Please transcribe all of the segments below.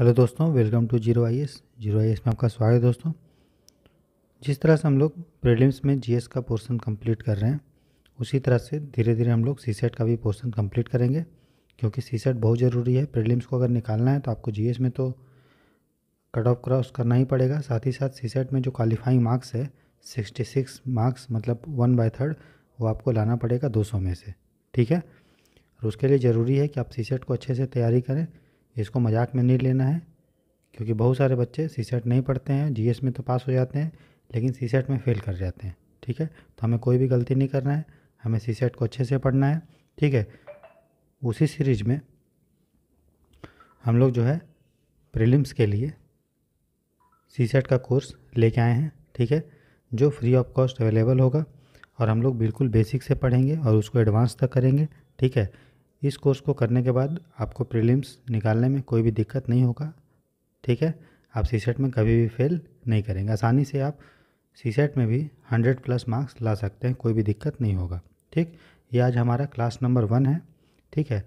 hello दोस्तों welcome to zero I S zero I S में आपका स्वागत है दोस्तों जिस तरह से हम लोग प्रीलिम्स में जीएस का पोर्शन कंप्लीट कर रहे हैं उसी तरह से धीरे धीरे हम लोग सी सेट का भी पोर्शन कंप्लीट करेंगे क्योंकि सी सेट बहुत ज़रूरी है प्रीलिम्स को अगर निकालना है तो आपको जीएस में तो कट ऑफ क्रॉस करना ही पड़ेगा साथ ही साथ सी सेट में जो क्वालिफाइंग मार्क्स है सिक्सटी सिक्स मार्क्स मतलब वन बाई थर्ड वो आपको लाना पड़ेगा दो सौ में से ठीक है और उसके लिए ज़रूरी है कि आप सी सेट को अच्छे से तैयारी करें इसको मजाक में नहीं लेना है क्योंकि बहुत सारे बच्चे सी सेट नहीं पढ़ते हैं जी में तो पास हो जाते हैं लेकिन सी सेट में फेल कर जाते हैं ठीक है तो हमें कोई भी गलती नहीं करना है हमें सी सेट को अच्छे से पढ़ना है ठीक है उसी सीरीज में हम लोग जो है प्रीलिम्स के लिए सी सेट का कोर्स लेके आए हैं ठीक है जो फ्री ऑफ कॉस्ट अवेलेबल होगा और हम लोग बिल्कुल बेसिक से पढ़ेंगे और उसको एडवांस तक करेंगे ठीक है इस कोर्स को करने के बाद आपको प्रीलिम्स निकालने में कोई भी दिक्कत नहीं होगा ठीक है आप सी सेट में कभी भी फेल नहीं करेंगे आसानी से आप सी सेट में भी हंड्रेड प्लस मार्क्स ला सकते हैं कोई भी दिक्कत नहीं होगा ठीक ये आज हमारा क्लास नंबर वन है ठीक है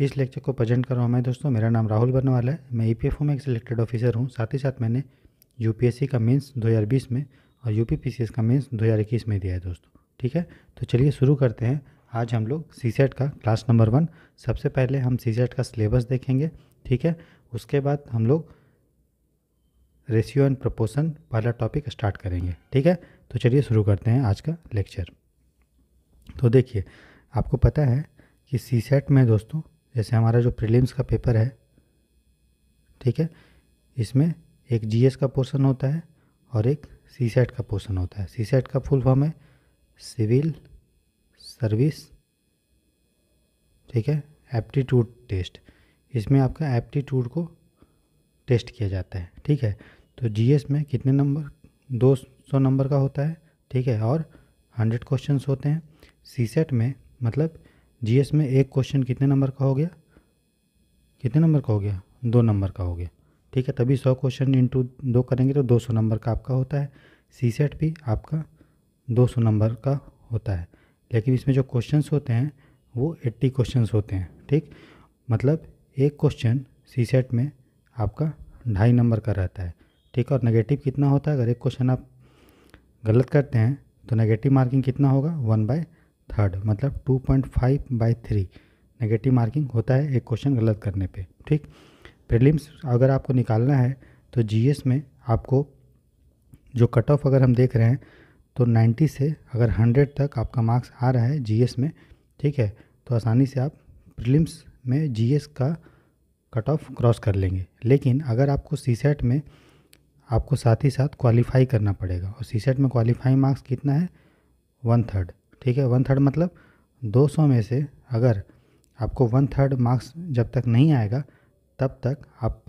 इस लेक्चर को प्रेजेंट कर रहा हूँ मैं दोस्तों मेरा नाम राहुल बनवाला है मैं ई e में एक सिलेक्टेड ऑफिसर हूँ साथ ही साथ मैंने यू का मीन्स दो में और यू का मीन्स दो में दिया है दोस्तों ठीक है तो चलिए शुरू करते हैं आज हम लोग सी सेट का क्लास नंबर वन सबसे पहले हम सी सेट का सिलेबस देखेंगे ठीक है उसके बाद हम लोग रेशियो एंड प्रपोशन वाला टॉपिक स्टार्ट करेंगे ठीक है तो चलिए शुरू करते हैं आज का लेक्चर तो देखिए आपको पता है कि सी सेट में दोस्तों जैसे हमारा जो प्रीलिम्स का पेपर है ठीक है इसमें एक जी का पोर्सन होता है और एक सी सेट का पोर्सन होता है सी सेट का फुल फॉर्म है सिविल सर्विस ठीक है एप्टीट्यूड टेस्ट इसमें आपका एप्टीट्यूड को टेस्ट किया जाता है ठीक है तो जीएस में कितने नंबर दो सौ नंबर का होता है ठीक है और हंड्रेड क्वेश्चन होते हैं सी सेट में मतलब जीएस में एक क्वेश्चन कितने नंबर का हो गया कितने नंबर का हो गया दो नंबर का हो गया ठीक है तभी सौ क्वेश्चन इंटू दो करेंगे तो दो सौ नंबर का आपका होता है सी सेट भी आपका दो सौ नंबर का होता है लेकिन इसमें जो क्वेश्चंस होते हैं वो 80 क्वेश्चंस होते हैं ठीक मतलब एक क्वेश्चन सी सेट में आपका ढाई नंबर का रहता है ठीक और नेगेटिव कितना होता है अगर एक क्वेश्चन आप गलत करते हैं तो नेगेटिव मार्किंग कितना होगा वन बाय थर्ड मतलब two point five by three negative marking होता है एक क्वेश्चन गलत करने पे ठीक प्रीलिम्स अगर आपको निकालना है तो जीएस में आपको जो कट ऑफ अगर हम देख रहे हैं तो 90 से अगर 100 तक आपका मार्क्स आ रहा है जीएस में ठीक है तो आसानी से आप प्रिलिम्स में जीएस का कट ऑफ क्रॉस कर लेंगे लेकिन अगर आपको सी सेट में आपको साथ ही साथ क्वालिफाई करना पड़ेगा और सी सेट में क्वालिफाई मार्क्स कितना है वन थर्ड ठीक है वन थर्ड मतलब 200 में से अगर आपको वन थर्ड मार्क्स जब तक नहीं आएगा तब तक आप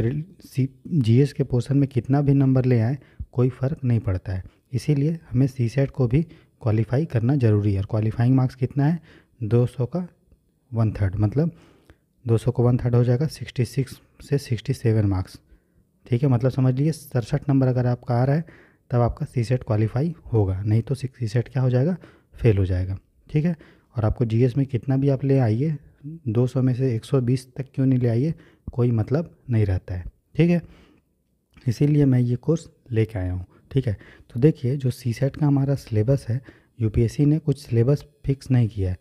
सी जी के पोर्सन में कितना भी नंबर ले आएँ कोई फ़र्क नहीं पड़ता है इसीलिए हमें सी सेट को भी क्वालिफाई करना ज़रूरी है और क्वालिफाइंग मार्क्स कितना है 200 का वन थर्ड मतलब 200 को वन थर्ड हो जाएगा 66 से 67 मार्क्स ठीक है मतलब समझ लीजिए सड़सठ नंबर अगर आपका आ रहा है तब आपका सी सेट क्वालिफाई होगा नहीं तो सी सेट क्या हो जाएगा फेल हो जाएगा ठीक है और आपको जी में कितना भी आप ले आइए 200 में से 120 तक क्यों नहीं ले आइए कोई मतलब नहीं रहता है ठीक है इसीलिए मैं ये कोर्स लेके आया हूँ ठीक है तो देखिए जो सी सेट का हमारा सिलेबस है यूपीएससी ने कुछ सिलेबस फिक्स नहीं किया है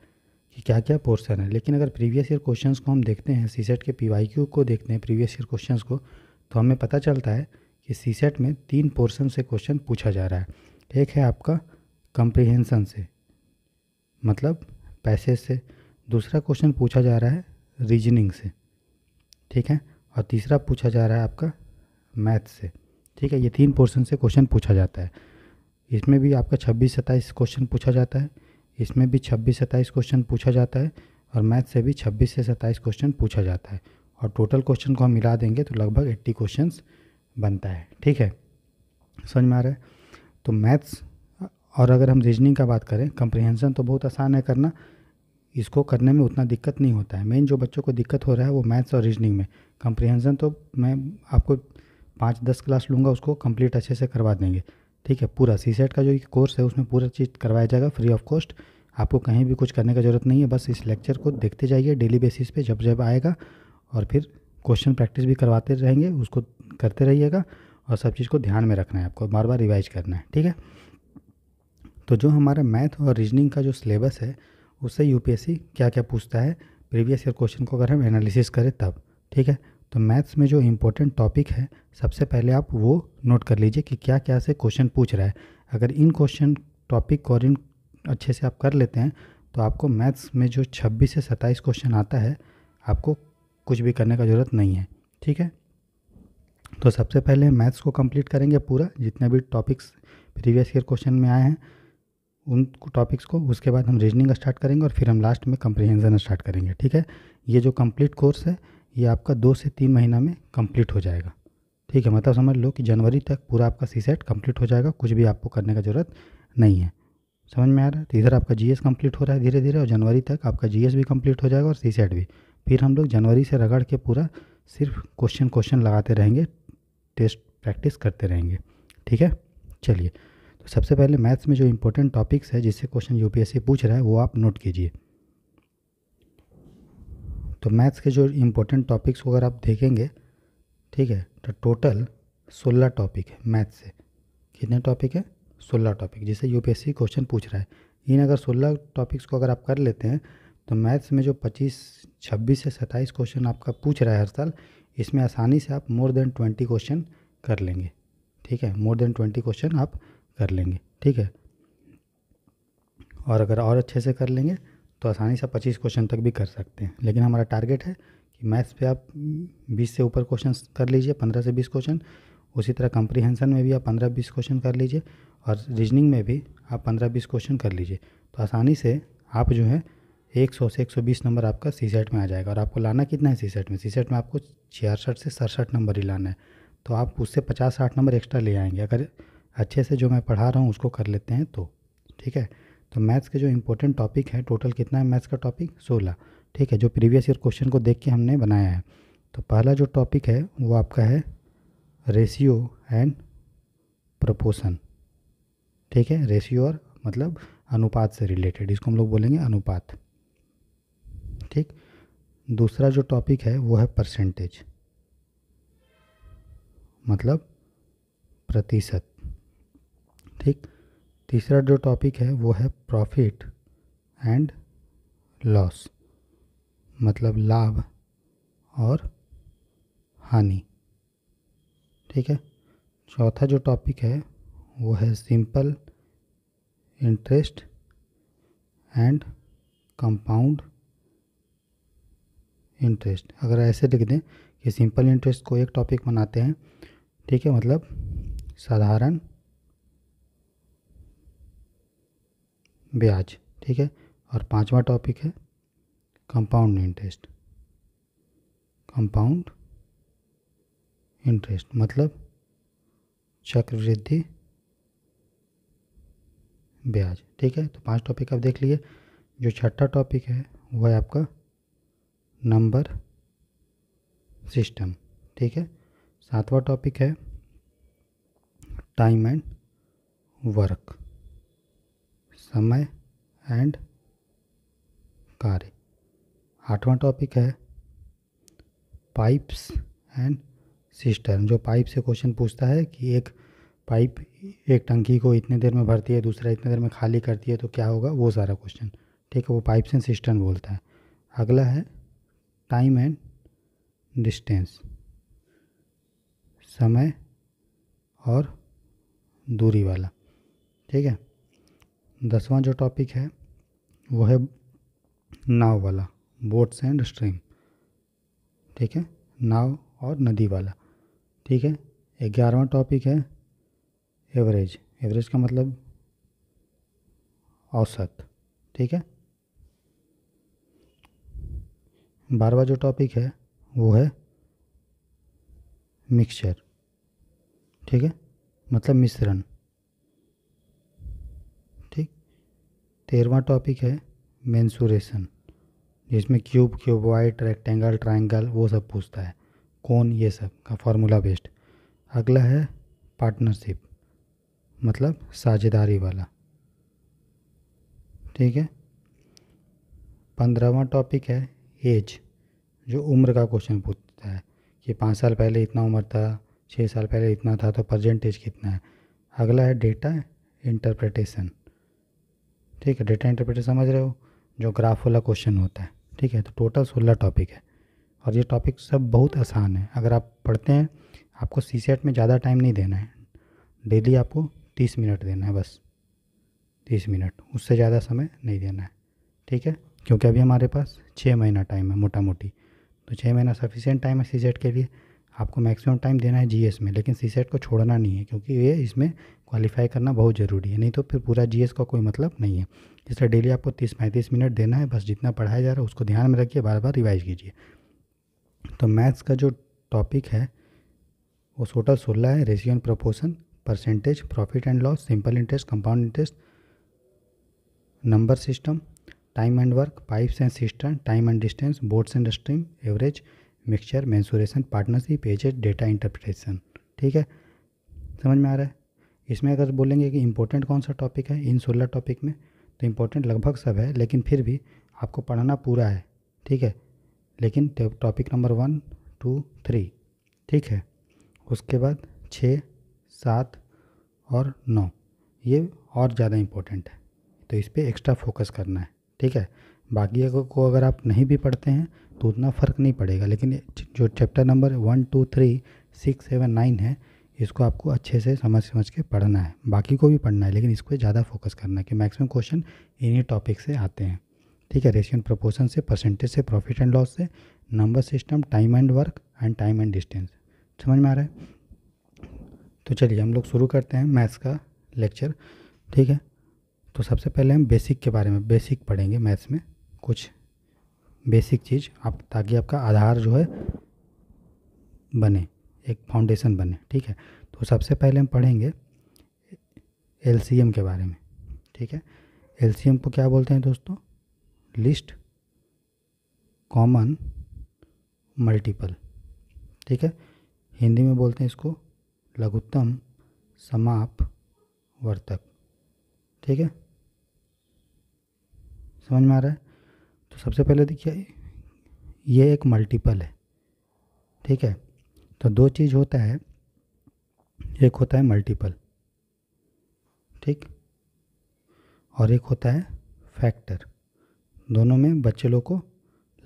कि क्या क्या पोर्शन है लेकिन अगर प्रीवियस ईयर क्वेश्चंस को हम देखते हैं सी सेट के पी वाई क्यू को देखते हैं प्रीवियस ईयर क्वेश्चंस को तो हमें पता चलता है कि सी सेट में तीन पोर्शन से क्वेश्चन पूछा जा रहा है एक है आपका कंप्रीहेंसन से मतलब पैसेज से दूसरा क्वेश्चन पूछा जा रहा है रीजनिंग से ठीक है और तीसरा पूछा जा रहा है आपका मैथ से ठीक है ये तीन पोर्शन से क्वेश्चन पूछा जाता है इसमें भी आपका छब्बीस सत्ताईस क्वेश्चन पूछा जाता है इसमें भी छब्बीस सत्ताईस क्वेश्चन पूछा जाता है और मैथ से भी छब्बीस से सत्ताईस क्वेश्चन पूछा जाता है और टोटल क्वेश्चन को हम मिला देंगे तो लगभग एट्टी क्वेश्चन बनता है ठीक है समझ में आ रहा है तो मैथ्स और अगर हम रीजनिंग का बात करें कंप्रिहेंशन तो बहुत आसान है करना इसको करने में उतना दिक्कत नहीं होता है मेन जो बच्चों को दिक्कत हो रहा है वो मैथ्स और रीजनिंग में कंप्रिहेंशन तो मैं आपको पाँच दस क्लास लूँगा उसको कंप्लीट अच्छे से करवा देंगे ठीक है पूरा सी सेट का जो कोर्स है उसमें पूरा चीज़ करवाया जाएगा फ्री ऑफ कॉस्ट आपको कहीं भी कुछ करने का ज़रूरत नहीं है बस इस लेक्चर को देखते जाइए डेली बेसिस पे जब जब आएगा और फिर क्वेश्चन प्रैक्टिस भी करवाते रहेंगे उसको करते रहिएगा और सब चीज़ को ध्यान में रखना है आपको बार बार रिवाइज करना है ठीक है तो जो हमारा मैथ और रीजनिंग का जो सिलेबस है उससे यू क्या क्या पूछता है प्रीवियस ईयर क्वेश्चन को अगर हम एनालिसिस करें तब ठीक है तो मैथ्स में जो इम्पोर्टेंट टॉपिक है सबसे पहले आप वो नोट कर लीजिए कि क्या क्या से क्वेश्चन पूछ रहा है अगर इन क्वेश्चन टॉपिक और इन अच्छे से आप कर लेते हैं तो आपको मैथ्स में जो 26 से 27 क्वेश्चन आता है आपको कुछ भी करने का ज़रूरत नहीं है ठीक है तो सबसे पहले मैथ्स को कंप्लीट करेंगे पूरा जितने भी टॉपिक्स प्रीवियस ईयर क्वेश्चन में आए हैं उन टॉपिक्स को उसके बाद हम रीजनिंग स्टार्ट करेंगे और फिर हम लास्ट में कंप्रीहेंसन स्टार्ट करेंगे ठीक है ये जो कंप्लीट कोर्स है ये आपका दो से तीन महीना में कंप्लीट हो जाएगा ठीक है मतलब समझ लो कि जनवरी तक पूरा आपका सी सेट कम्प्लीट हो जाएगा कुछ भी आपको करने का ज़रूरत नहीं है समझ में आ रहा है तो इधर आपका जीएस कंप्लीट हो रहा है धीरे धीरे और जनवरी तक आपका जीएस भी कंप्लीट हो जाएगा और सी सेट भी फिर हम लोग जनवरी से रगड़ के पूरा सिर्फ क्वेश्चन क्वेश्चन लगाते रहेंगे टेस्ट प्रैक्टिस करते रहेंगे ठीक है चलिए तो सबसे पहले मैथ्स में जो इंपॉर्टेंट टॉपिक्स है जिससे क्वेश्चन यू पूछ रहा है वो आप नोट कीजिए तो मैथ्स के जो इम्पोर्टेंट टॉपिक्स को अगर आप देखेंगे ठीक है तो टोटल सोलह टॉपिक है मैथ्स से कितने टॉपिक है सोलह टॉपिक जिसे यूपीएससी क्वेश्चन पूछ रहा है इन अगर सोलह टॉपिक्स को अगर आप कर लेते हैं तो मैथ्स में जो पच्चीस छब्बीस से सत्ताईस क्वेश्चन आपका पूछ रहा है हर साल इसमें आसानी से आप मोर देन ट्वेंटी क्वेश्चन कर लेंगे ठीक है मोर देन ट्वेंटी क्वेश्चन आप कर लेंगे ठीक है और अगर और अच्छे से कर लेंगे तो आसानी से पच्चीस क्वेश्चन तक भी कर सकते हैं लेकिन हमारा टारगेट है कि मैथ्स पे आप बीस से ऊपर क्वेश्चन कर लीजिए पंद्रह से बीस क्वेश्चन उसी तरह कंप्रीहेंसन में भी आप पंद्रह बीस क्वेश्चन कर लीजिए और रीजनिंग में भी आप पंद्रह बीस क्वेश्चन कर लीजिए तो आसानी से आप जो है एक सौ से एक सौ बीस नंबर आपका सी सेट में आ जाएगा और आपको लाना कितना है सी सेट में सी सेट में आपको छियासठ से सड़सठ नंबर ही लाना है तो आप उससे पचास साठ नंबर एक्स्ट्रा ले आएंगे अगर अच्छे से जो मैं पढ़ा रहा हूँ उसको कर लेते हैं तो ठीक है तो मैथ्स के जो इम्पोर्टेंट टॉपिक है टोटल कितना है मैथ्स का टॉपिक सोलह ठीक है जो प्रीवियस ईयर क्वेश्चन को देख के हमने बनाया है तो पहला जो टॉपिक है वो आपका है रेशियो एंड प्रपोशन ठीक है रेशियो और मतलब अनुपात से रिलेटेड इसको हम लोग बोलेंगे अनुपात ठीक दूसरा जो टॉपिक है वो है परसेंटेज मतलब प्रतिशत ठीक तीसरा जो टॉपिक है वो है प्रॉफिट एंड लॉस मतलब लाभ और हानि ठीक है चौथा जो टॉपिक है वो है simple interest and compound interest अगर ऐसे लिख दें कि सिंपल इंटरेस्ट को एक टॉपिक बनाते हैं ठीक है मतलब साधारण ब्याज ठीक है और पांचवा टॉपिक है कंपाउंड इंटरेस्ट कंपाउंड इंटरेस्ट मतलब चक्रवृद्धि ब्याज ठीक है तो पांच टॉपिक आप देख लिए जो छठा टॉपिक है वह है आपका नंबर सिस्टम ठीक है सातवां टॉपिक है टाइम एंड वर्क समय एंड कार्य आठवां टॉपिक है पाइप्स एंड सिस्टर्न जो पाइप से क्वेश्चन पूछता है कि एक पाइप एक टंकी को इतने देर में भरती है दूसरा इतने देर में खाली करती है तो क्या होगा वो सारा क्वेश्चन ठीक है वो पाइप्स एंड सिस्टर्न बोलता है अगला है टाइम एंड डिस्टेंस समय और दूरी वाला ठीक है दसवां जो टॉपिक है वो है नाव वाला बोट्स एंड स्ट्रीम ठीक है नाव और नदी वाला ठीक है ग्यारहवा टॉपिक है एवरेज एवरेज का मतलब औसत ठीक है बारहवा जो टॉपिक है वो है मिक्सचर ठीक है मतलब मिश्रण तेरहवा टॉपिक है मैंसूरेशन जिसमें cube cuboid rectangle triangle वो सब पूछता है कौन ये सब का फॉर्मूला बेस्ड अगला है पार्टनरशिप मतलब साझेदारी वाला ठीक है पंद्रहवा टॉपिक है एज जो उम्र का क्वेश्चन पूछता है कि पाँच साल पहले इतना उम्र था छः साल पहले इतना था तो परजेंटेज कितना है अगला है डेटा इंटरप्रटेशन ठीक है डेटा इंटरप्रेटर समझ रहे हो जो ग्राफ वाला क्वेश्चन होता है ठीक है तो टोटल सोलह टॉपिक है और ये टॉपिक सब बहुत आसान है अगर आप पढ़ते हैं आपको सी सेट में ज़्यादा टाइम नहीं देना है डेली आपको तीस मिनट देना है बस तीस मिनट उससे ज़्यादा समय नहीं देना है ठीक है क्योंकि अभी हमारे पास छः महीना टाइम है मोटा मोटी तो छः महीना सफिशेंट टाइम है सी सेट के लिए आपको मैक्सिमम टाइम देना है जीएस में लेकिन सी सेट को छोड़ना नहीं है क्योंकि ये इसमें क्वालिफाई करना बहुत ज़रूरी है नहीं तो फिर पूरा जीएस का कोई मतलब नहीं है इसलिए डेली आपको तीस पैंतीस मिनट देना है बस जितना पढ़ाया जा रहा है उसको ध्यान में रखिए बार बार रिवाइज कीजिए तो मैथ्स का जो टॉपिक है वो टोटल सोलह है ratio and percentage profit and loss simple interest compound interest number system time and work pipes and system time and distance boats and stream average mixture mensuration partnership ages data interpretation ठीक है समझ में आ रहा है इसमें अगर बोलेंगे कि इम्पोर्टेंट कौन सा टॉपिक है इन सोलह टॉपिक में तो इम्पोर्टेंट लगभग सब है लेकिन फिर भी आपको पढ़ना पूरा है ठीक है लेकिन topic number one two three ठीक है उसके बाद छः सात और नौ ये और ज़्यादा इम्पोर्टेंट है तो इस पर एक्स्ट्रा फोकस करना है ठीक है बाकी को अगर आप नहीं भी पढ़ते हैं तो उतना फ़र्क नहीं पड़ेगा लेकिन जो chapter number one two three six seven nine है इसको आपको अच्छे से समझ समझ के पढ़ना है बाकी को भी पढ़ना है लेकिन इसको ज़्यादा फोकस करना है कि मैक्सिमम क्वेश्चन इन्हीं टॉपिक से आते हैं ठीक है रेशियन प्रपोर्सन से परसेंटेज से प्रॉफिट एंड लॉस से number system time and work and time and distance समझ में आ रहा है तो चलिए हम लोग शुरू करते हैं मैथ्स का लेक्चर ठीक है तो सबसे पहले हम बेसिक के बारे में बेसिक पढ़ेंगे मैथ्स में कुछ बेसिक चीज़ आप ताकि आपका आधार जो है बने एक फाउंडेशन बने ठीक है तो सबसे पहले हम पढ़ेंगे एल के बारे में ठीक है एल को क्या बोलते हैं दोस्तों लिस्ट कॉमन मल्टीपल ठीक है हिंदी में बोलते हैं इसको लघुत्तम समाप वर्तक ठीक है समझ में आ रहा है तो सबसे पहले देखिए ये एक मल्टीपल है ठीक है तो दो चीज़ होता है एक होता है मल्टीपल ठीक और एक होता है फैक्टर दोनों में बच्चे लोग को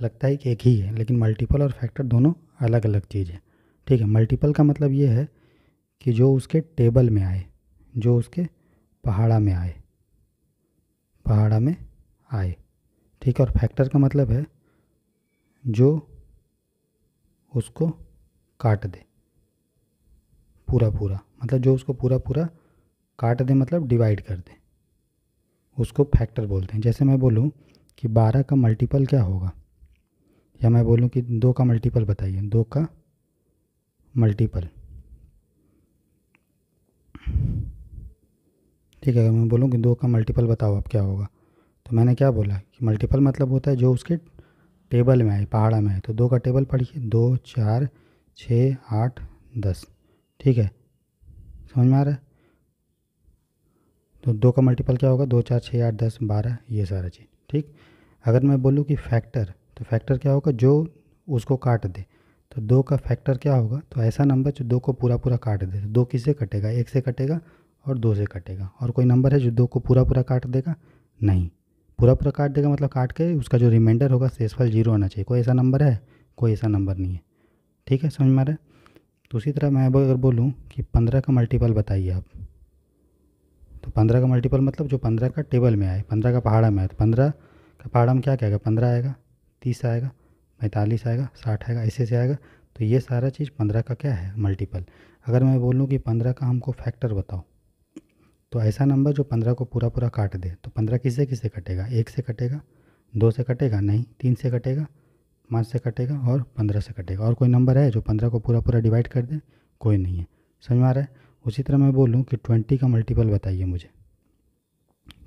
लगता है कि एक ही है लेकिन मल्टीपल और फैक्टर दोनों अलग अलग चीज़ है ठीक है मल्टीपल का मतलब ये है कि जो उसके टेबल में आए जो उसके पहाड़ा में आए पहाड़ा में आए ठीक है और फैक्टर का मतलब है जो उसको काट दे पूरा पूरा मतलब जो उसको पूरा पूरा काट दे मतलब डिवाइड कर दे उसको फैक्टर बोलते हैं जैसे मैं बोलूँ कि बारह का मल्टीपल क्या होगा या मैं बोलूँ कि दो का मल्टीपल बताइए दो का मल्टीपल ठीक है अगर मैं बोलूँ कि दो का मल्टीपल बताओ आप क्या होगा तो मैंने क्या बोला कि मल्टीपल मतलब होता है जो उसके टेबल में आए पहाड़ा में आए तो दो का टेबल पढ़िए दो चार छः आठ दस ठीक है समझ में आ रहा है तो दो का मल्टीपल क्या होगा दो चार छः आठ दस बारह ये सारा चीज़ ठीक अगर मैं बोलूँ कि फैक्टर तो फैक्टर क्या होगा जो उसको काट दे तो दो का फैक्टर क्या होगा तो ऐसा नंबर जो दो को पूरा पूरा काट दे तो दो किससे कटेगा एक से कटेगा और दो से कटेगा और कोई नंबर है जो दो को पूरा पूरा काट देगा नहीं पूरा पूरा काट देगा मतलब काट के उसका जो रिमाइंडर होगा शेषफल जीरो आना चाहिए कोई ऐसा नंबर है कोई ऐसा नंबर नहीं है ठीक है समझ में आ रहा है तो उसी तरह मैं अगर बोलूँ कि पंद्रह का मल्टीपल बताइए आप तो पंद्रह का मल्टीपल मतलब जो पंद्रह का टेबल में आए पंद्रह का पहाड़ा में आए तो पंद्रह का पहाड़ा में क्या कहेगा पंद्रह आएगा तीस आएगा पैंतालीस आएगा साठ आएगा ऐसे से आएगा तो ये सारा चीज़ पंद्रह का क्या है मल्टीपल अगर मैं बोलूँ कि पंद्रह का हमको फैक्टर बताओ तो ऐसा नंबर जो पंद्रह को पूरा पूरा काट दे तो पंद्रह किससे किससे कटेगा एक से कटेगा दो से कटेगा नहीं तीन से कटेगा पाँच से कटेगा और पंद्रह से कटेगा और कोई नंबर है जो पंद्रह को पूरा पूरा डिवाइड कर दे कोई नहीं है समझ में आ रहा है उसी तरह मैं बोलूँ कि ट्वेंटी का मल्टीपल बताइए मुझे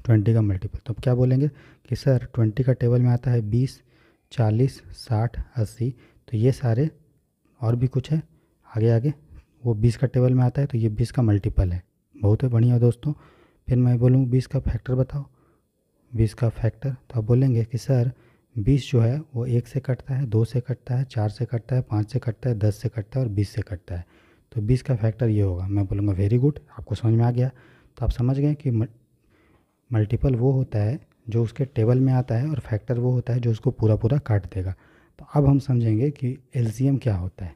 ट्वेंटी का मल्टीपल तो अब क्या बोलेंगे कि सर ट्वेंटी का टेबल में आता है बीस चालीस साठ अस्सी तो ये सारे और भी कुछ है आगे आगे वो बीस का टेबल में आता है तो ये बीस का मल्टीपल है बहुत ही बढ़िया दोस्तों फिर मैं बोलूँ बीस का फैक्टर बताओ बीस का फैक्टर तो आप बोलेंगे कि सर बीस जो है वो एक से कटता है दो से कटता है चार से कटता है पाँच से कटता है दस से कटता है और बीस से कटता है तो बीस का फैक्टर ये होगा मैं बोलूँगा वेरी गुड आपको समझ में आ गया तो आप समझ गए कि मल्टीपल वो होता है जो उसके टेबल में आता है और फैक्टर वो होता है जो उसको पूरा पूरा काट देगा तो अब हम समझेंगे कि एल क्या होता है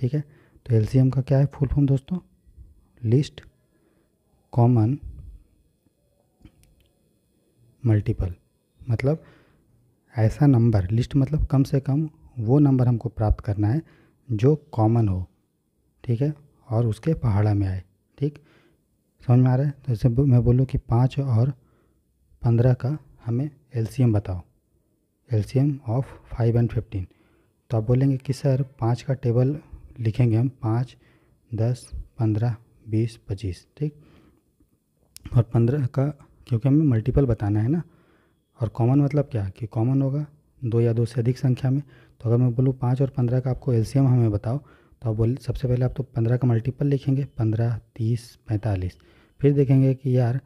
ठीक है तो एल का क्या है फुल फॉर्म दोस्तों लिस्ट कॉमन मल्टीपल मतलब ऐसा नंबर लिस्ट मतलब कम से कम वो नंबर हमको प्राप्त करना है जो कॉमन हो ठीक है और उसके पहाड़ा में आए ठीक समझ में आ रहा है तो जैसे मैं बोलूँ कि पाँच और पंद्रह का हमें एलसीएम बताओ LCM of five and fifteen तो आप बोलेंगे कि सर पाँच का टेबल लिखेंगे हम पाँच दस पंद्रह बीस पच्चीस ठीक और पंद्रह का क्योंकि हमें मल्टीपल बताना है ना और कॉमन मतलब क्या कि कॉमन होगा दो या दो से अधिक संख्या में तो अगर मैं बोलूँ पाँच और पंद्रह का आपको एलसीएम हमें बताओ तो आप बोले सबसे पहले आप तो पंद्रह का मल्टीपल लिखेंगे पंद्रह तीस पैंतालीस फिर देखेंगे कि यार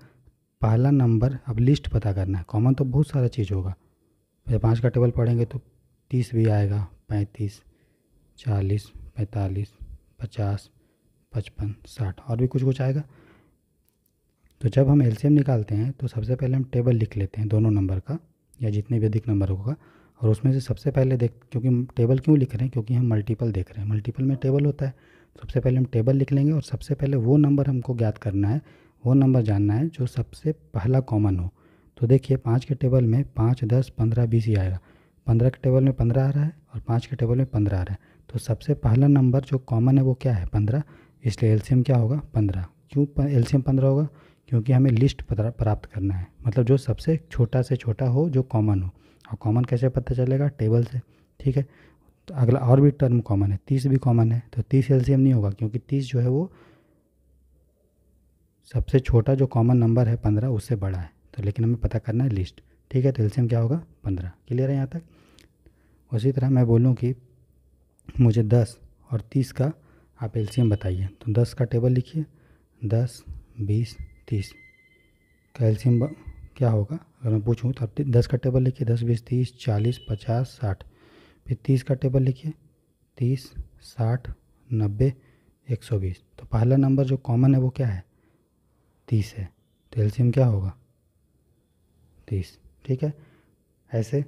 पहला नंबर अब लिस्ट पता करना है कॉमन तो बहुत सारा चीज़ होगा जब पाँच का टेबल पढ़ेंगे तो तीस भी आएगा पैंतीस चालीस पैंतालीस पचास पचपन साठ और भी कुछ कुछ आएगा तो जब हम एलसीएम निकालते हैं तो सबसे पहले हम टेबल लिख लेते हैं दोनों नंबर का या जितने भी अधिक नंबर होगा और उसमें से सबसे पहले देख क्योंकि टेबल क्यों लिख रहे हैं क्योंकि हम मल्टीपल देख रहे हैं मल्टीपल में टेबल होता है सबसे पहले हम टेबल लिख लेंगे और सबसे पहले वो नंबर हमको ज्ञात करना है वो नंबर जानना है जो सबसे पहला कॉमन हो तो देखिए पाँच के टेबल में पाँच दस पंद्रह बीस ही आएगा पंद्रह के टेबल में पंद्रह आ रहा है और पाँच के टेबल में पंद्रह आ रहा है तो सबसे पहला नंबर जो कॉमन है वो क्या है पंद्रह इसलिए एल्शियम क्या होगा पंद्रह क्यों एल्शियम पंद्रह होगा क्योंकि हमें लिस्ट प्राप्त करना है मतलब जो सबसे छोटा से छोटा हो जो कॉमन हो और कॉमन कैसे पता चलेगा टेबल से ठीक है तो अगला और भी टर्म कॉमन है तीस भी कॉमन है तो तीस एलसीएम नहीं होगा क्योंकि तीस जो है वो सबसे छोटा जो कॉमन नंबर है पंद्रह उससे बड़ा है तो लेकिन हमें पता करना है लिस्ट ठीक है तो एलसीएम क्या होगा पंद्रह क्लियर है यहाँ तक उसी तरह मैं बोलूँ कि मुझे दस और तीस का आप एलसीएम बताइए तो दस का टेबल लिखिए दस बीस तीस कैल्शियम क्या होगा अगर मैं पूछूँ तो आप दस का टेबल लिखिए दस बीस तीस चालीस पचास साठ फिर तीस का टेबल लिखिए तीस साठ नब्बे एक सौ बीस तो पहला नंबर जो कॉमन है वो क्या है तीस है तो एल्शियम क्या होगा तीस ठीक है ऐसे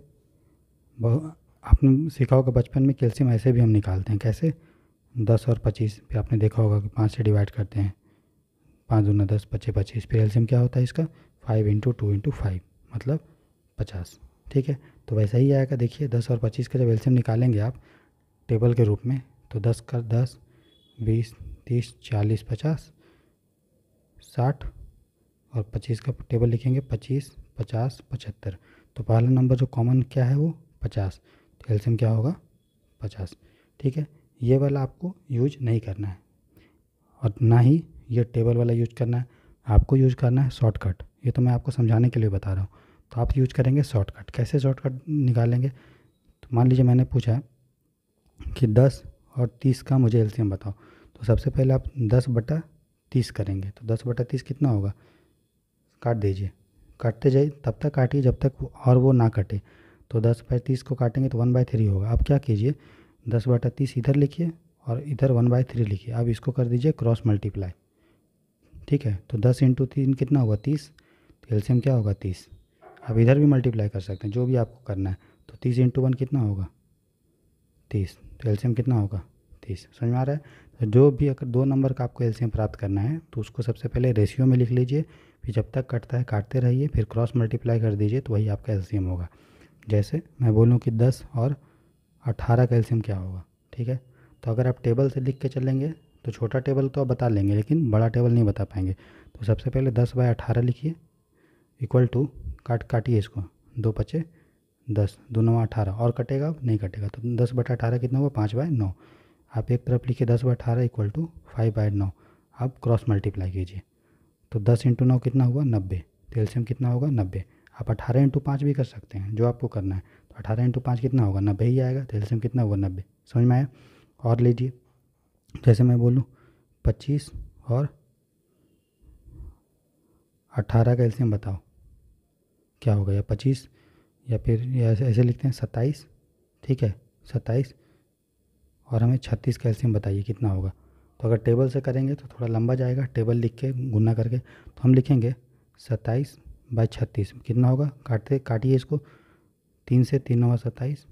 बहुत आपने सीखा होगा बचपन में कैल्शियम ऐसे भी हम निकालते हैं कैसे दस और पच्चीस फिर आपने देखा होगा कि पाँच से डिवाइड करते हैं पाँच दूना दस पच्चीस पच्चीस फिर एल्शियम क्या होता है इसका five into two into five मतलब पचास ठीक है तो वैसा ही आएगा देखिए दस और पच्चीस का जब एल्शियम निकालेंगे आप टेबल के रूप में तो दस का दस बीस तीस चालीस पचास साठ और पच्चीस का टेबल लिखेंगे पच्चीस पचास पचहत्तर तो पहला नंबर जो कॉमन क्या है वो पचास तो एल्शियम क्या होगा पचास ठीक है ये वाला आपको यूज नहीं करना है और ना ही ये टेबल वाला यूज करना है आपको यूज करना है शॉर्टकट ये तो मैं आपको समझाने के लिए बता रहा हूँ तो आप यूज करेंगे शॉर्टकट कैसे शॉर्टकट निकालेंगे तो मान लीजिए मैंने पूछा है कि दस और तीस का मुझे एल्सियम बताओ तो सबसे पहले आप दस बटा तीस करेंगे तो दस बटा तीस कितना होगा काट दीजिए काटते जाइए तब तक काटिए जब तक और वो ना कटे तो दस बाय तीस को काटेंगे तो वन बाय थ्री होगा आप क्या कीजिए दस बटा तीस इधर लिखिए और इधर वन बाय थ्री लिखिए अब इसको कर दीजिए क्रॉस मल्टीप्लाई ठीक है तो दस इंटू तीन कितना होगा तीस तो एल्शियम क्या होगा तीस आप इधर भी मल्टीप्लाई कर सकते हैं जो भी आपको करना है तो तीस इंटू वन कितना होगा तीस तो एल्शियम कितना होगा तीस समझ में आ रहा है तो जो भी अगर दो नंबर का आपको एल्शियम प्राप्त करना है तो उसको सबसे पहले रेशियो में लिख लीजिए फिर जब तक कटता है काटते रहिए फिर क्रॉस मल्टीप्लाई कर दीजिए तो वही आपका एल्शियम होगा जैसे मैं बोलूँ कि दस और अट्ठारह का एल्शियम क्या होगा ठीक है तो अगर आप टेबल से लिख के चलेंगे तो छोटा टेबल तो आप बता लेंगे लेकिन बड़ा टेबल नहीं बता पाएंगे तो सबसे पहले दस बाय अठारह लिखिए इक्वल टू काट काटिए इसको दो पचे दस दो नवा अठारह और कटेगा नहीं कटेगा तो दस बटा अठारह कितना हुआ पाँच बाय नौ आप एक तरफ लिखिए दस बाय अठारह इक्वल टू फाइव बाय नौ आप क्रॉस मल्टीप्लाई कीजिए तो दस इंटू नौ कितना हुआ नब्बे तो कितना होगा नब्बे आप अठारह इंटू पाँच भी कर सकते हैं जो आपको करना है तो अठारह इंटू पाँच कितना होगा नब्बे ही आएगा तो कितना हुआ नब्बे समझ में आया और लीजिए जैसे मैं बोलूँ पच्चीस और अट्ठारह का एल्सियम बताओ क्या होगा या पच्चीस या फिर या ऐसे ऐसे लिखते हैं सत्ताईस ठीक है सत्ताईस और हमें छत्तीस का एल्सियम बताइए कितना होगा तो अगर टेबल से करेंगे तो थोड़ा लंबा जाएगा टेबल लिख के गुना करके तो हम लिखेंगे सत्ताईस बाई छत्तीस कितना होगा काटते काटिए इसको तीन से तीन नौ सत्ताईस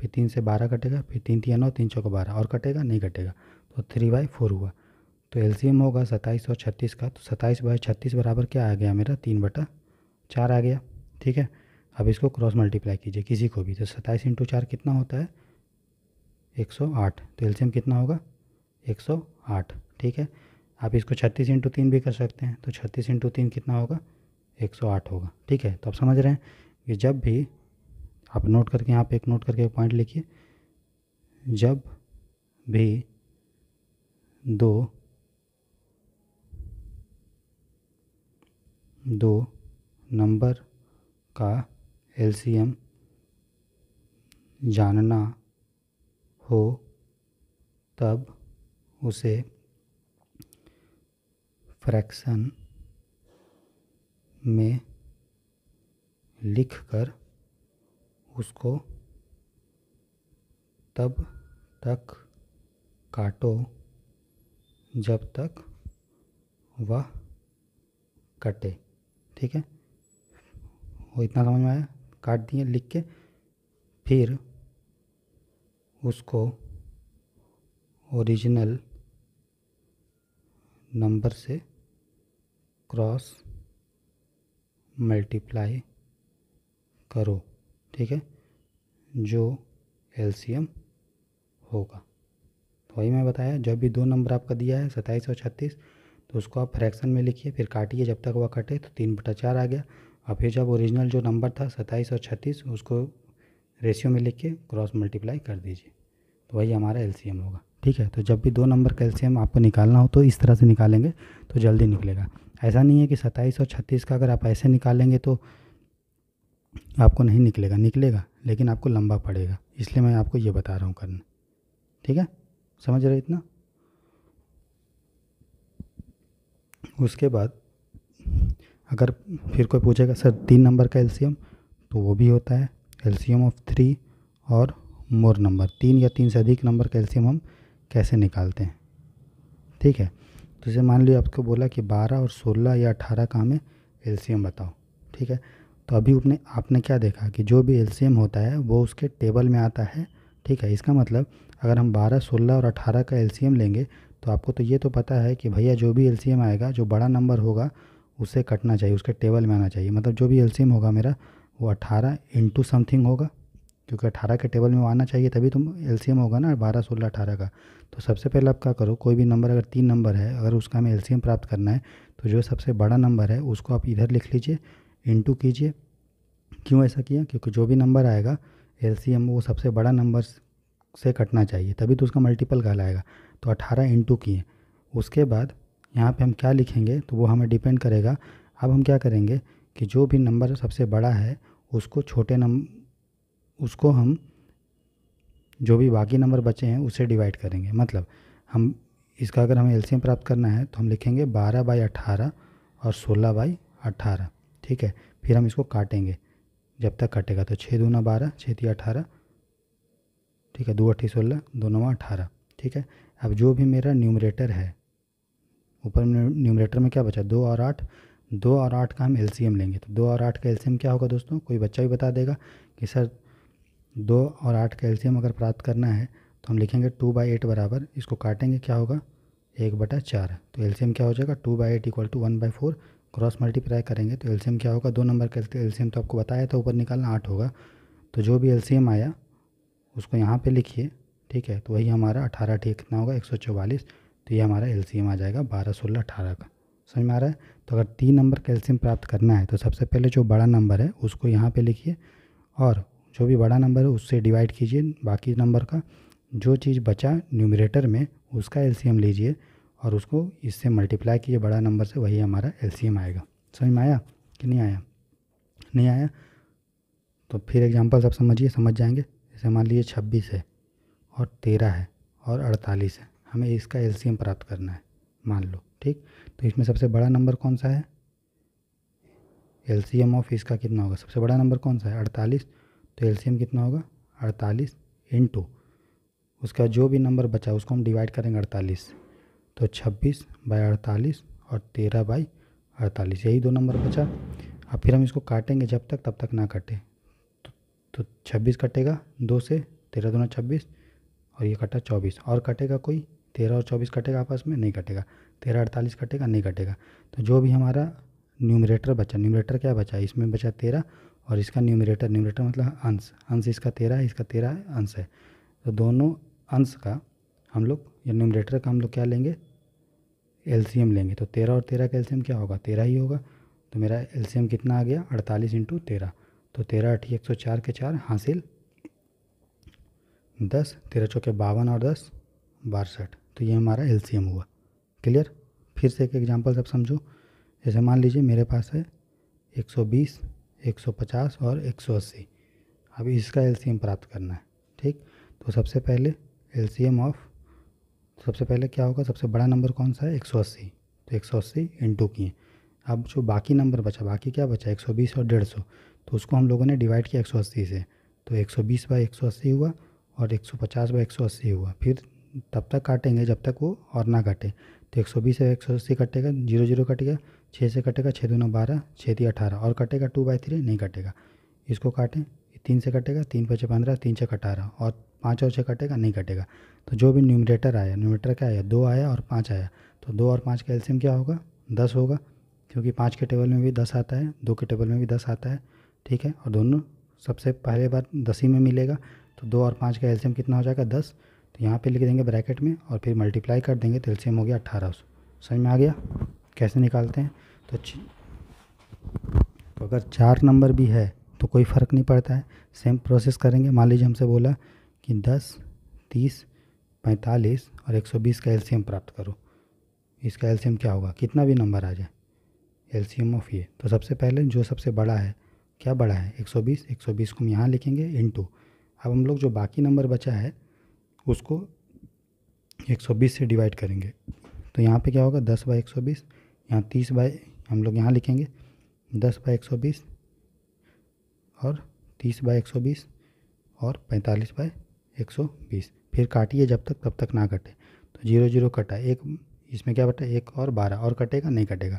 फिर तीन से बारह कटेगा फिर तीन तीन नौ तीन चौको बारह और कटेगा नहीं कटेगा तो थ्री बाई फोर हुआ तो एलसीएम होगा सत्ताईस और छत्तीस का तो सत्ताईस बाई छत्तीस बराबर क्या आ गया मेरा तीन बटा चार आ गया ठीक है अब इसको क्रॉस मल्टीप्लाई कीजिए किसी को भी तो सत्ताईस इंटू चार कितना होता है एक सौ आठ तो एलसीएम कितना होगा एक सौ आठ ठीक है आप इसको छत्तीस इंटू तीन भी कर सकते हैं तो छत्तीस इंटू तीन कितना होगा एक सौ आठ होगा ठीक है तो आप समझ रहे हैं कि जब भी आप नोट करके यहाँ पे एक नोट करके पॉइंट लिखिए जब भी दो दो नंबर का एलसीएम जानना हो तब उसे फ्रैक्शन में लिख कर उसको तब तक काटो जब तक वह कटे ठीक है वो इतना समझ में आया काट दिए लिख के फिर उसको ओरिजिनल नंबर से क्रॉस मल्टीप्लाई करो ठीक है जो एलसीएम होगा तो वही मैं बताया जब भी दो नंबर आपका दिया है सत्ताईस और छत्तीस तो उसको आप फ्रैक्शन में लिखिए फिर काटिए जब तक वह कटे तो तीन बटा चार आ गया और फिर जब ओरिजिनल जो नंबर था सत्ताईस और छत्तीस उसको रेशियो में लिख के क्रॉस मल्टीप्लाई कर दीजिए तो वही हमारा एलसीएम होगा ठीक है तो जब भी दो नंबर का एलसीएम आपको निकालना हो तो इस तरह से निकालेंगे तो जल्दी निकलेगा ऐसा नहीं है कि सत्ताईस और छत्तीस का अगर आप ऐसे निकालेंगे तो आपको नहीं निकलेगा निकलेगा लेकिन आपको लंबा पड़ेगा इसलिए मैं आपको ये बता रहा हूँ करना ठीक है समझ रहे इतना उसके बाद अगर फिर कोई पूछेगा सर तीन नंबर का एल्शियम तो वो भी होता है एल्शियम ऑफ थ्री और मोर नंबर तीन या तीन से अधिक नंबर का एलसीएम हम कैसे निकालते हैं ठीक है तो जैसे मान लीजिए आपको बोला कि बारह और सोलह या अठारह का हमें एल्शियम बताओ ठीक है तो अभी आपने आपने क्या देखा कि जो भी एल्शियम होता है वो उसके टेबल में आता है ठीक है इसका मतलब अगर हम 12, 16 और 18 का एलसीएम लेंगे तो आपको तो ये तो पता है कि भैया जो भी एलसीएम आएगा जो बड़ा नंबर होगा उसे कटना चाहिए उसके टेबल में आना चाहिए मतलब जो भी एलसीएम होगा मेरा वो अट्ठारह इंटू समथिंग होगा क्योंकि अठारह के टेबल में आना चाहिए तभी तुम तो एल होगा ना बारह सोलह अठारह का तो सबसे पहले आप क्या करो कोई भी नंबर अगर तीन नंबर है अगर उसका हमें एल प्राप्त करना है तो जो सबसे बड़ा नंबर है उसको आप इधर लिख लीजिए इंटू कीजिए क्यों ऐसा किया क्योंकि जो भी नंबर आएगा एल वो सबसे बड़ा नंबर से कटना चाहिए तभी तो उसका मल्टीपल कहलाएगा तो अठारह इंटू किए उसके बाद यहाँ पे हम क्या लिखेंगे तो वो हमें डिपेंड करेगा अब हम क्या करेंगे कि जो भी नंबर सबसे बड़ा है उसको छोटे नंबर उसको हम जो भी बाकी नंबर बचे हैं उसे डिवाइड करेंगे मतलब हम इसका अगर हमें एलसीएम प्राप्त करना है तो हम लिखेंगे बारह बाई अट्ठारह और सोलह बाई अट्ठारह ठीक है फिर हम इसको काटेंगे जब तक कटेगा तो छः दूना बारह छः ती अठारह ठीक है दो अट्ठी सोलह दो नवा अठारह ठीक है अब जो भी मेरा न्यूमरेटर है ऊपर न्यूमरेटर में क्या बचा दो और आठ दो और आठ का हम एल लेंगे तो दो और आठ का एल क्या होगा दोस्तों कोई बच्चा भी बता देगा कि सर दो और आठ का एल अगर प्राप्त करना है तो हम लिखेंगे टू बाई एट बराबर इसको काटेंगे क्या होगा एक बटा चार तो एल क्या हो जाएगा two by eight equal to one by four cross multiply करेंगे तो एल क्या होगा दो नंबर का एल तो आपको बताया था ऊपर निकालना आठ होगा तो जो भी एल आया उसको यहाँ पे लिखिए ठीक है तो वही हमारा अठारह ठीक कितना होगा एक सौ चौवालीस तो ये हमारा एलसीएम आ जाएगा बारह सोलह अठारह का समझ में आ रहा है तो अगर तीन नंबर का एलसीएम प्राप्त करना है तो सबसे पहले जो बड़ा नंबर है उसको यहाँ पर लिखिए और जो भी बड़ा नंबर है उससे डिवाइड कीजिए बाकी नंबर का जो चीज़ बचा न्यूमरेटर में उसका एलसीएम लीजिए और उसको इससे मल्टीप्लाई कीजिए बड़ा नंबर से वही हमारा एलसीएम आएगा समझ में आया कि नहीं आया नहीं आया तो फिर एग्जांपल सब समझिए समझ जाएंगे जैसे मान लीजिए छब्बीस है और तेरह है और अड़तालीस है हमें इसका एल प्राप्त करना है मान लो ठीक तो इसमें सबसे बड़ा नंबर कौन सा है एल ऑफ इसका कितना होगा सबसे बड़ा नंबर कौन सा है अड़तालीस तो एल कितना होगा अड़तालीस इंटू उसका जो भी नंबर बचा उसको हम डिवाइड करेंगे अड़तालीस तो छब्बीस बाई अड़तालीस और तेरह बाई अड़तालीस यही दो नंबर बचा अब फिर हम इसको काटेंगे जब तक तब तक ना कटे तो छब्बीस कटेगा दो से तेरह दोना छब्बीस और ये कटा चौबीस और कटेगा कोई तेरह और चौबीस कटेगा आपस में नहीं कटेगा तेरह अड़तालीस कटेगा नहीं कटेगा तो जो भी हमारा न्यूमरेटर बचा न्यूमरेटर क्या बचा इसमें बचा तेरह और इसका न्यूमरेटर न्यूमरेटर मतलब अंश अंश इसका तेरह है इसका तेरह अंश है तो दोनों अंश का हम लोग या न्यूमरेटर का हम लोग क्या लेंगे एलसीएम लेंगे तो तेरह और तेरह का एलसीएम क्या होगा तेरह ही होगा तो मेरा एलसीएम कितना आ गया अड़तालीस इंटू तेरह तो तेरह अठी एक सौ चार के चार हासिल दस तेरह चौके बावन और दस बासठ तो ये हमारा एल हुआ क्लियर फिर से एक एग्जांपल सब समझो जैसे मान लीजिए मेरे पास है 120, 150 और 180 अब इसका एल प्राप्त करना है ठीक तो सबसे पहले एल ऑफ सबसे पहले क्या होगा सबसे बड़ा नंबर कौन सा है 180 तो 180 इंटू किए अब जो बाकी नंबर बचा बाकी क्या बचा 120 और डेढ़ तो उसको हम लोगों ने डिवाइड किया अस्सी से तो एक सौ अस्सी हुआ और एक बाय अस्सी हुआ फिर तब तक काटेंगे जब तक वो और ना काटे तो एक सौ अस्सी कटेगा जीरो जीरो कटेगा छः से कटेगा छः दोनों बारह छः दी अठारह और कटेगा टू बाई थ्री नहीं कटेगा इसको काटें तीन से कटेगा तीन पचे पंद्रह तीन छः अठारह और पाँच और छः कटेगा नहीं कटेगा तो जो भी न्यूमरेटर आया न्यूमरेटर क्या आया दो आया और पाँच आया तो दो और पाँच का एल्सियम क्या होगा दस होगा क्योंकि पाँच के टेबल में भी दस आता है दो के टेबल में भी दस आता है ठीक है और दोनों सबसे पहले बार दसी में मिलेगा तो दो और पाँच का एल्शियम कितना हो जाएगा दस तो यहाँ पे लिख देंगे ब्रैकेट में और फिर मल्टीप्लाई कर देंगे तो एल्शियम हो गया अट्ठारह सौ समझ में आ गया कैसे निकालते हैं तो तो अगर चार नंबर भी है तो कोई फ़र्क नहीं पड़ता है सेम प्रोसेस करेंगे मान लीजिए हमसे बोला कि दस तीस पैंतालीस और एक सौ बीस का एल्शियम प्राप्त करो इसका एल्शियम क्या होगा कितना भी नंबर आ जाए एल्शियम ऑफ ये तो सबसे पहले जो सबसे बड़ा है क्या बड़ा है 120 120 को हम यहाँ लिखेंगे इन टू अब हम लोग जो बाकी नंबर बचा है उसको 120 से डिवाइड करेंगे तो यहाँ पे क्या होगा 10 बाई 120 यहाँ तीस बाई हम लोग यहाँ लिखेंगे 10 बाई 120 और 30 बाई 120 और 45 बाई 120 फिर काटिए जब तक तब तक ना कटे तो जीरो जीरो कटा एक इसमें क्या बटा एक और बारह और कटेगा नहीं कटेगा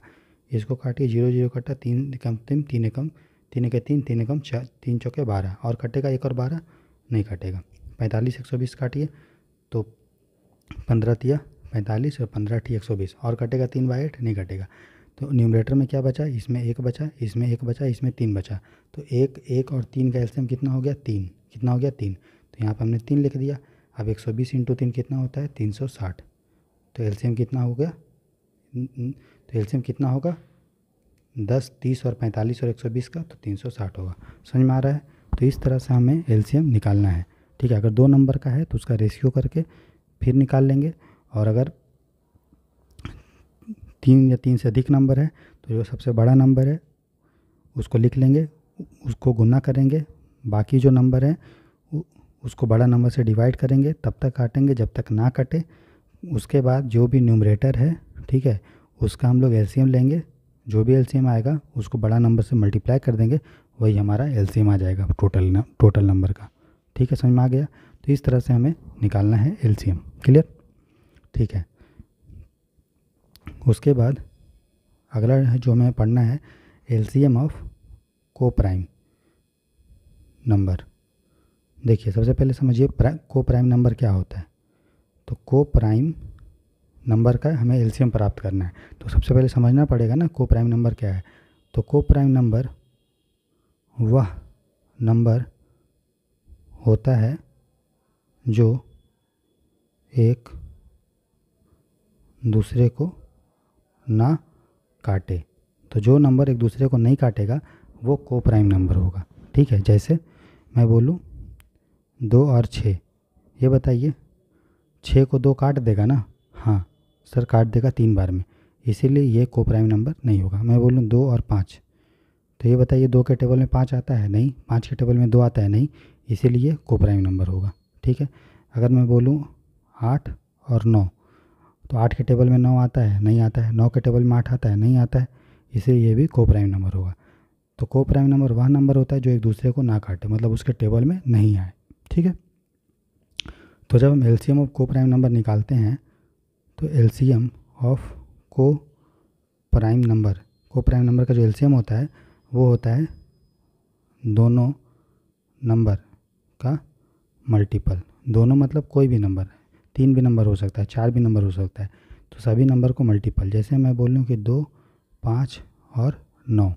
इसको काटिए जीरो जीरो कटा तीन एकम तीन तीन एकम तीन के तीन तीन एकम छः तीन चौके बारह और कटेगा एक और बारह नहीं कटेगा पैंतालीस एक सौ बीस काटिए तो पंद्रह तिया पैंतालीस और पंद्रह टी एक सौ बीस और कटेगा तीन बाई एट नहीं कटेगा तो न्यूमरेटर में क्या बचा इसमें एक बचा इसमें एक बचा इसमें तीन बचा तो एक एक और तीन का एल्सियम कितना हो गया तीन कितना हो गया तीन तो यहाँ पर हमने तीन लिख दिया अब एक सौ बीस इंटू तीन कितना होता है तीन सौ साठ तो एल्सियम कितना हो गया तो एल्सियम कितना होगा दस तीस और पैंतालीस और एक सौ बीस का तो तीन सौ साठ होगा समझ में आ रहा है तो इस तरह से हमें एलसीएम निकालना है ठीक है अगर दो नंबर का है तो उसका रेशियो करके फिर निकाल लेंगे और अगर तीन या तीन से अधिक नंबर है तो जो सबसे बड़ा नंबर है उसको लिख लेंगे उसको गुना करेंगे बाकी जो नंबर है उसको बड़ा नंबर से डिवाइड करेंगे तब तक काटेंगे जब तक ना कटे उसके बाद जो भी न्यूमरेटर है ठीक है उसका हम लोग एलसीएम लेंगे जो भी एल आएगा उसको बड़ा नंबर से मल्टीप्लाई कर देंगे वही हमारा एल आ जाएगा टोटल न, टोटल नंबर का ठीक है समझ में आ गया तो इस तरह से हमें निकालना है एल क्लियर ठीक है उसके बाद अगला जो हमें पढ़ना है एल ऑफ को प्राइम नंबर देखिए सबसे पहले समझिए को प्राइम नंबर क्या होता है तो को प्राइम नंबर का हमें एलसीएम प्राप्त करना है तो सबसे पहले समझना पड़ेगा ना को प्राइम नंबर क्या है तो को प्राइम नंबर वह नंबर होता है जो एक दूसरे को ना काटे तो जो नंबर एक दूसरे को नहीं काटेगा वो को प्राइम नंबर होगा ठीक है जैसे मैं बोलूँ दो और छः ये बताइए छः को दो काट देगा ना हाँ सर काट देगा तीन बार में इसीलिए ये को प्राइम नंबर नहीं होगा मैं बोलूँ दो और पाँच तो ये बताइए दो के टेबल में पाँच आता है नहीं पाँच के टेबल में दो आता है नहीं इसीलिए को प्राइम नंबर होगा ठीक है अगर मैं बोलूँ आठ और नौ तो आठ के टेबल में नौ आता है नहीं आता है नौ के टेबल में आठ आता है नहीं आता है इसीलिए ये भी को प्राइम नंबर होगा तो को प्राइम नंबर वह नंबर होता है जो एक दूसरे को ना काटे मतलब उसके टेबल में नहीं आए ठीक है तो जब हम एल ऑफ को प्राइम नंबर निकालते हैं तो एलसीएम ऑफ को प्राइम नंबर को प्राइम नंबर का जो एलसीएम होता है वो होता है दोनों नंबर का मल्टीपल दोनों मतलब कोई भी नंबर तीन भी नंबर हो सकता है चार भी नंबर हो सकता है तो सभी नंबर को मल्टीपल जैसे मैं बोल लूँ कि दो पाँच और नौ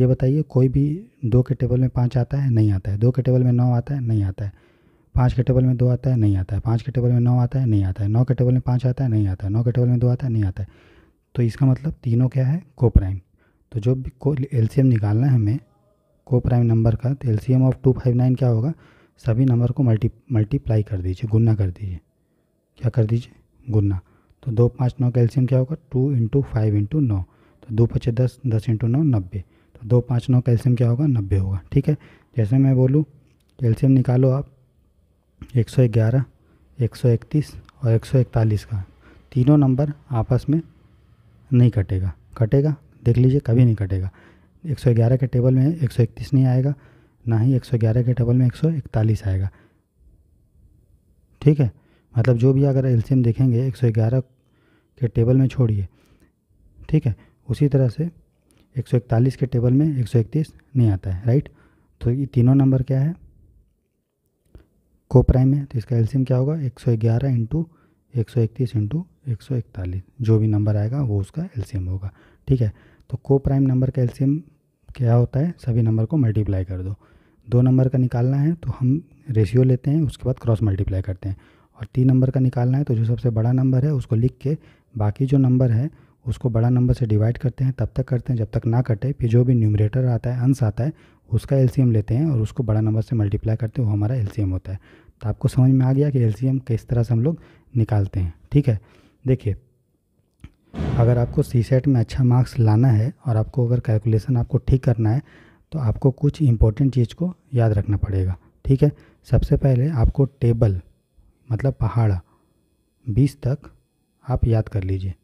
ये बताइए कोई भी दो के टेबल में पाँच आता है नहीं आता है दो के टेबल में नौ आता है नहीं आता है पाँच के टेबल में दो आता है नहीं आता है पाँच के टेबल में नौ आता है नहीं आता है नौ के टेबल में पाँच आता है नहीं आता है नौ के टेबल में दो आता है नहीं आता है तो इसका मतलब तीनों क्या है को प्राइम तो जो भी को एल निकालना है हमें को प्राइम नंबर का तो L of two five nine क्या होगा सभी नंबर को मल्टी मल्टीप्लाई कर दीजिए गुना कर दीजिए क्या कर दीजिए गुना तो दो पाँच नौ कैल्शियम क्या होगा टू इंटू फाइव इंटू नौ तो दो पच्चीस दस दस इंटू नौ नब्बे तो दो पाँच नौ कैल्शियम क्या होगा नब्बे होगा ठीक है जैसे मैं बोलूँ कैल्शियम निकालो आप एक सौ ग्यारह एक सौ इकतीस और एक सौ इकतालीस का तीनों नंबर आपस में नहीं कटेगा कटेगा देख लीजिए कभी नहीं कटेगा एक सौ ग्यारह के टेबल में एक सौ इकतीस नहीं आएगा ना ही एक सौ ग्यारह के टेबल में एक सौ इकतालीस आएगा ठीक है मतलब जो भी अगर एलसीएम देखेंगे एक सौ ग्यारह के टेबल में छोड़िए ठीक है उसी तरह से एक सौ इकतालीस के टेबल में एक सौ इकतीस नहीं आता है राइट तो ये तीनों नंबर क्या है को प्राइम है तो इसका एल्सियम क्या होगा एक सौ ग्यारह इंटू एक सौ इकतीस इंटू एक सौ इकतालीस जो भी नंबर आएगा वो उसका एल्सियम होगा ठीक है तो को प्राइम नंबर का एल्सियम क्या होता है सभी नंबर को मल्टीप्लाई कर दो दो नंबर का निकालना है तो हम रेशियो लेते हैं उसके बाद क्रॉस मल्टीप्लाई करते हैं और तीन नंबर का निकालना है तो जो सबसे बड़ा नंबर है उसको लिख के बाकी जो नंबर है उसको बड़ा नंबर से डिवाइड करते हैं तब तक करते हैं जब तक ना कटे फिर जो भी न्यूमरेटर आता है अंश आता है उसका एल लेते हैं और उसको बड़ा नंबर से मल्टीप्लाई करते हैं वो हमारा एल होता है तो आपको समझ में आ गया कि एल किस तरह से हम लोग निकालते हैं ठीक है देखिए अगर आपको सी सेट में अच्छा मार्क्स लाना है और आपको अगर कैलकुलेशन आपको ठीक करना है तो आपको कुछ इंपॉर्टेंट चीज़ को याद रखना पड़ेगा ठीक है सबसे पहले आपको टेबल मतलब पहाड़ा बीस तक आप याद कर लीजिए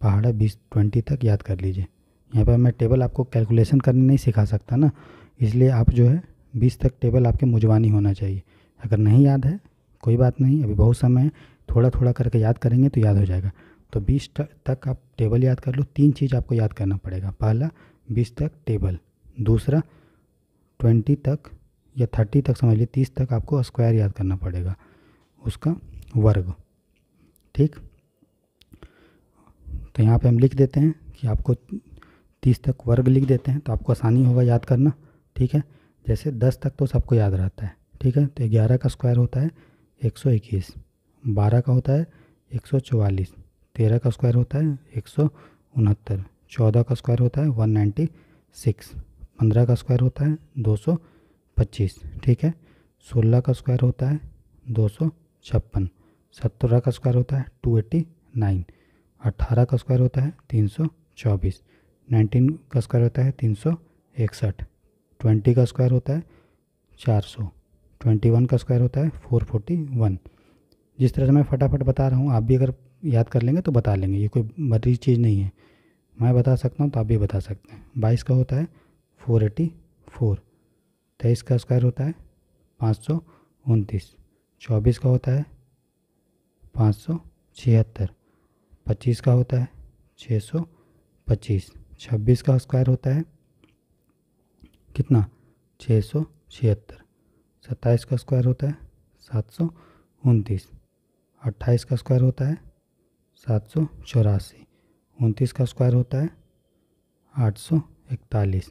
पहाड़ा बीस ट्वेंटी तक याद कर लीजिए यहाँ पर मैं टेबल आपको कैलकुलेशन करने नहीं सिखा सकता ना इसलिए आप जो है बीस तक टेबल आपके मुजवानी होना चाहिए अगर नहीं याद है कोई बात नहीं अभी बहुत समय है थोड़ा थोड़ा करके याद करेंगे तो याद हो जाएगा तो बीस तक आप टेबल याद कर लो तीन चीज़ आपको याद करना पड़ेगा पहला बीस तक टेबल दूसरा ट्वेंटी तक या थर्टी तक समझ लीजिए तीस तक आपको स्क्वायर याद करना पड़ेगा उसका वर्ग ठीक तो यहाँ पे हम लिख देते हैं कि आपको तीस तक वर्ग लिख देते हैं तो आपको आसानी होगा याद करना ठीक है जैसे दस तक तो सबको याद रहता है ठीक है तो ग्यारह का स्क्वायर होता है एक सौ इक्कीस बारह का होता है एक सौ चवालीस तेरह का स्क्वायर होता है एक सौ उनहत्तर चौदह का स्क्वायर होता है वन नाइन्टी सिक्स पंद्रह का स्क्वायर होता है दो सौ पच्चीस ठीक है सोलह का स्क्वायर होता है दो सौ छप्पन सत्रह का स्क्वायर होता है टू एट्टी नाइन अट्ठारह का स्क्वायर होता है तीन सौ चौबीस नाइन्टीन का स्क्वायर होता है तीन सौ इकसठ ट्वेंटी का स्क्वायर होता है चार सौ ट्वेंटी वन का स्क्वायर होता है फोर फोर्टी वन जिस तरह से मैं फटाफट बता रहा हूँ आप भी अगर याद कर लेंगे तो बता लेंगे ये कोई बड़ी चीज़ नहीं है मैं बता सकता हूँ तो आप भी बता सकते हैं बाईस का होता है फोर एटी फोर तेईस का स्क्वायर होता है पाँच सौ उनतीस चौबीस का होता है पाँच सौ छिहत्तर पच्चीस का होता है छः सौ पच्चीस छब्बीस का स्क्वायर होता है कितना छः सौ छिहत्तर सत्ताईस का स्क्वायर होता है सात सौ उनतीस अट्ठाईस का स्क्वायर होता है सात सौ चौरासी उनतीस का स्क्वायर होता है आठ सौ इकतालीस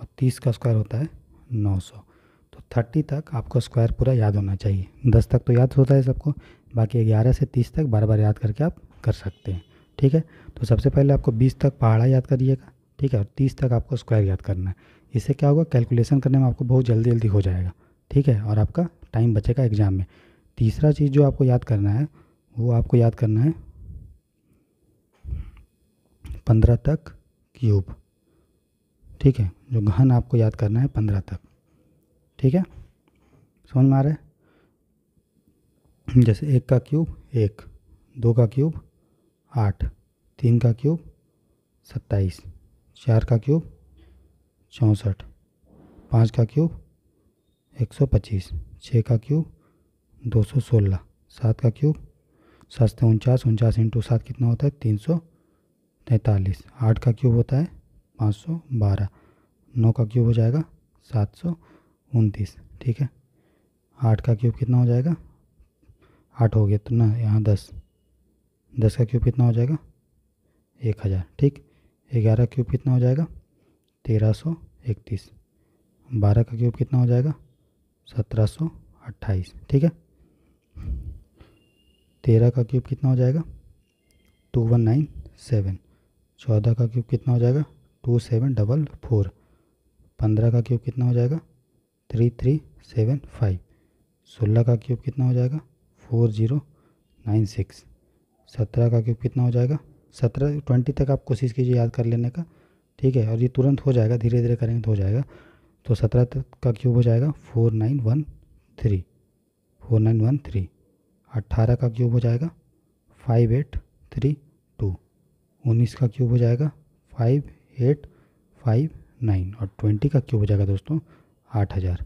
और तीस का स्क्वायर होता है नौ सौ तो थर्टी तक आपको स्क्वायर पूरा याद होना चाहिए दस तक तो याद होता है सबको बाकी ग्यारह से तीस तक बार बार याद करके आप कर सकते हैं ठीक है तो सबसे पहले आपको बीस तक पहाड़ा याद करिएगा ठीक है और तीस तक आपको स्क्वायर याद करना है इससे क्या होगा कैलकुलेशन करने में आपको बहुत जल्दी जल्दी हो जाएगा ठीक है और आपका टाइम बचेगा एग्ज़ाम में तीसरा चीज़ जो आपको याद करना है वो आपको याद करना है पंद्रह तक क्यूब ठीक है जो घन आपको याद करना है पंद्रह तक ठीक है समझ में आ रहा है जैसे एक का क्यूब एक दो का क्यूब आठ तीन का क्यूब सत्ताईस चार का क्यूब चौंसठ पाँच का क्यूब एक सौ पच्चीस छः का क्यूब दो सौ सोलह सात का क्यूब सात सौ उनचास उनचास इंटू सात कितना होता है तीन सौ तैंतालीस आठ का क्यूब होता है पाँच सौ बारह नौ का क्यूब हो जाएगा सात सौ उनतीस ठीक है आठ का क्यूब कितना हो जाएगा आठ हो गया तो ना यहाँ दस दस का क्यूब कितना हो जाएगा एक हज़ार ठीक ग्यारह क्यूब कितना हो जाएगा तेरह सौ इकतीस बारह का क्यूब कितना हो जाएगा सत्रह सौ अट्ठाईस ठीक है तेरह का क्यूब कितना हो जाएगा टू वन नाइन सेवन चौदह का क्यूब कितना हो जाएगा टू सेवन डबल फोर पंद्रह का क्यूब कितना हो जाएगा थ्री थ्री सेवन फाइव सोलह का क्यूब कितना हो जाएगा फोर ज़ीरो नाइन सिक्स सत्रह का क्यूब कितना हो जाएगा सत्रह ट्वेंटी तक आप कोशिश कीजिए याद कर लेने का ठीक है और ये तुरंत हो जाएगा धीरे धीरे करेंगे तो हो जाएगा तो सत्रह तक का क्यूब हो जाएगा four nine one three four nine one three अट्ठारह का क्यूब हो जाएगा फाइव एट थ्री टू उन्नीस का क्यूब हो जाएगा फाइव एट फाइव नाइन और ट्वेंटी का क्यूब हो जाएगा दोस्तों आठ हज़ार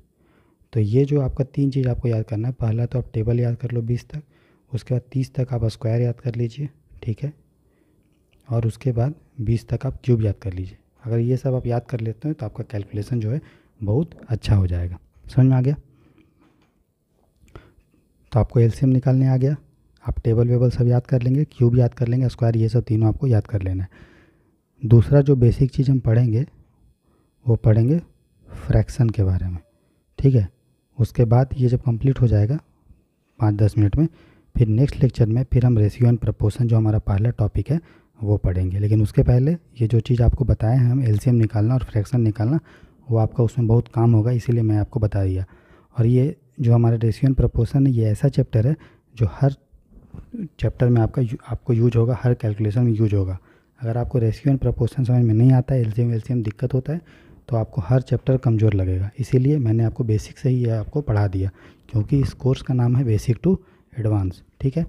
तो ये जो आपका तीन चीज़ आपको याद करना है पहला तो आप टेबल याद कर लो बीस तक उसके बाद तीस तक आप स्क्वायर याद कर लीजिए ठीक है और उसके बाद बीस तक आप क्यूब याद कर लीजिए अगर ये सब आप याद कर लेते हैं तो आपका कैलकुलेशन जो है बहुत अच्छा हो जाएगा समझ में आ गया तो आपको एलसीएम निकालने आ गया आप टेबल वेबल सब याद कर लेंगे क्यूब याद कर लेंगे स्क्वायर ये सब तीनों आपको याद कर लेना है दूसरा जो बेसिक चीज़ हम पढ़ेंगे वो पढ़ेंगे फ्रैक्शन के बारे में ठीक है उसके बाद ये जब कंप्लीट हो जाएगा पाँच दस मिनट में फिर नेक्स्ट लेक्चर में फिर हम रेशियो एंड प्रपोर्शन जो हमारा पहला टॉपिक है वो पढ़ेंगे लेकिन उसके पहले ये जो चीज़ आपको बताए हैं हम एल निकालना और फ्रैक्शन निकालना वो आपका उसमें बहुत काम होगा इसीलिए मैं आपको बता दिया और ये जो हमारा रेशियो एंड है ये ऐसा चैप्टर है जो हर चैप्टर में आपका आपको यूज होगा हर कैलकुलेशन में यूज होगा अगर आपको रेशियो एंड समझ में नहीं आता है एलसीएम एलसीएम दिक्कत होता है तो आपको हर चैप्टर कमज़ोर लगेगा इसीलिए मैंने आपको बेसिक से ही यह आपको पढ़ा दिया क्योंकि इस कोर्स का नाम है बेसिक टू एडवांस ठीक है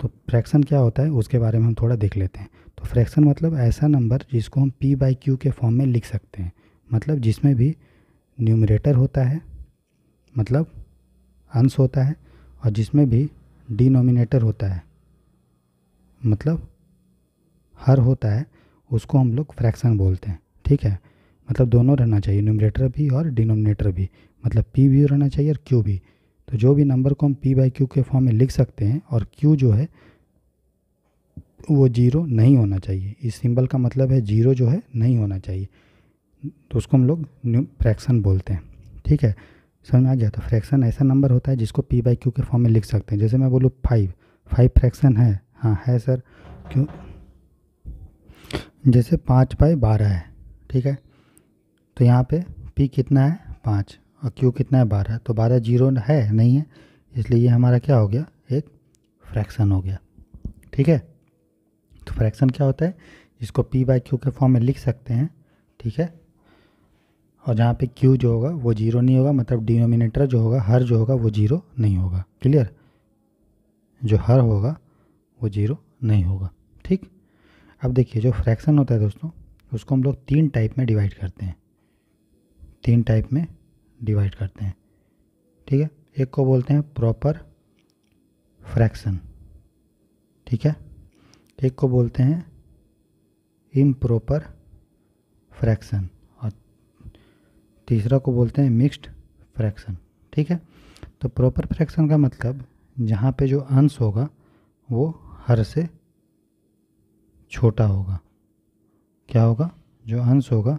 तो फ्रैक्शन क्या होता है उसके बारे में हम थोड़ा देख लेते हैं तो फ्रैक्शन मतलब ऐसा नंबर जिसको हम पी बाई क्यू के फॉर्म में लिख सकते हैं मतलब जिसमें भी न्यूमरेटर होता है मतलब अंश होता है और जिसमें भी डिनोमिनेटर होता है मतलब हर होता है उसको हम लोग फ्रैक्शन बोलते हैं ठीक है मतलब दोनों रहना चाहिए न्यूमरेटर भी और डिनोमिनेटर भी मतलब पी भी रहना चाहिए और क्यू भी तो जो भी नंबर को हम पी बाई क्यू के फॉर्म में लिख सकते हैं और क्यू जो है वो जीरो नहीं होना चाहिए इस सिंबल का मतलब है जीरो जो है नहीं होना चाहिए तो उसको हम लोग फ्रैक्शन बोलते हैं ठीक है समझ में आ गया तो फ्रैक्शन ऐसा नंबर होता है जिसको पी बाई क्यू के फॉर्म में लिख सकते हैं जैसे मैं बोलूँ फाइव फाइव फ्रैक्शन है हाँ है सर क्यों जैसे पाँच बाई बारह है ठीक है तो यहाँ पे पी कितना है पाँच और क्यू कितना है बारह तो बारह जीरो है नहीं है इसलिए ये हमारा क्या हो गया एक फ्रैक्शन हो गया ठीक है तो फ्रैक्शन क्या होता है इसको पी बाई क्यू के फॉर्म में लिख सकते हैं ठीक है और जहाँ पे क्यू जो होगा वो जीरो नहीं होगा मतलब डिनोमिनेटर जो होगा हर जो होगा वो जीरो नहीं होगा क्लियर जो हर होगा वो जीरो नहीं होगा ठीक अब देखिए जो फ्रैक्शन होता है दोस्तों उसको हम लोग तीन टाइप में डिवाइड करते हैं तीन टाइप में डिवाइड करते हैं ठीक है एक को बोलते हैं प्रॉपर फ्रैक्शन ठीक है एक को बोलते हैं इम्प्रॉपर फ्रैक्शन और तीसरा को बोलते हैं मिक्स्ड फ्रैक्शन ठीक है तो प्रॉपर फ्रैक्शन का मतलब जहाँ पे जो अंश होगा वो हर से छोटा होगा क्या होगा जो अंश होगा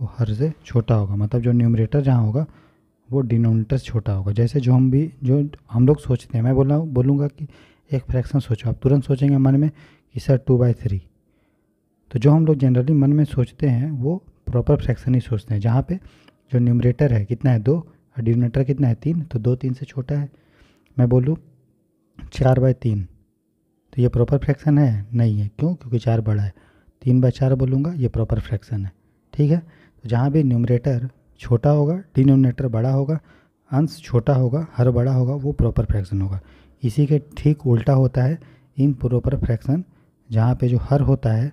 वो हर से छोटा होगा मतलब जो न्यूमरेटर जहाँ होगा वो डिनोमिनेटर छोटा होगा जैसे जो हम भी जो हम लोग सोचते हैं मैं बोला बोलूँगा कि एक फ्रैक्शन सोचो आप तुरंत सोचेंगे मन में कि सर टू बाई थ्री तो जो हम लोग जनरली मन में सोचते हैं वो प्रॉपर फ्रैक्शन ही सोचते हैं जहाँ पे जो न्यूमरेटर है कितना है दो और डिनोमीटर कितना है तीन तो दो तीन से छोटा है मैं बोलूँ चार बाय तीन तो ये प्रॉपर फ्रैक्शन है नहीं है क्यों क्योंकि चार बड़ा है तीन बाय चार बोलूँगा ये प्रॉपर फ्रैक्शन है ठीक है तो जहाँ भी न्यूमरेटर छोटा होगा डिनोमिनेटर बड़ा होगा अंश छोटा होगा हर बड़ा होगा वो प्रॉपर फ्रैक्शन होगा इसी के ठीक उल्टा होता है इन प्रॉपर फ्रैक्शन जहाँ पे जो हर होता है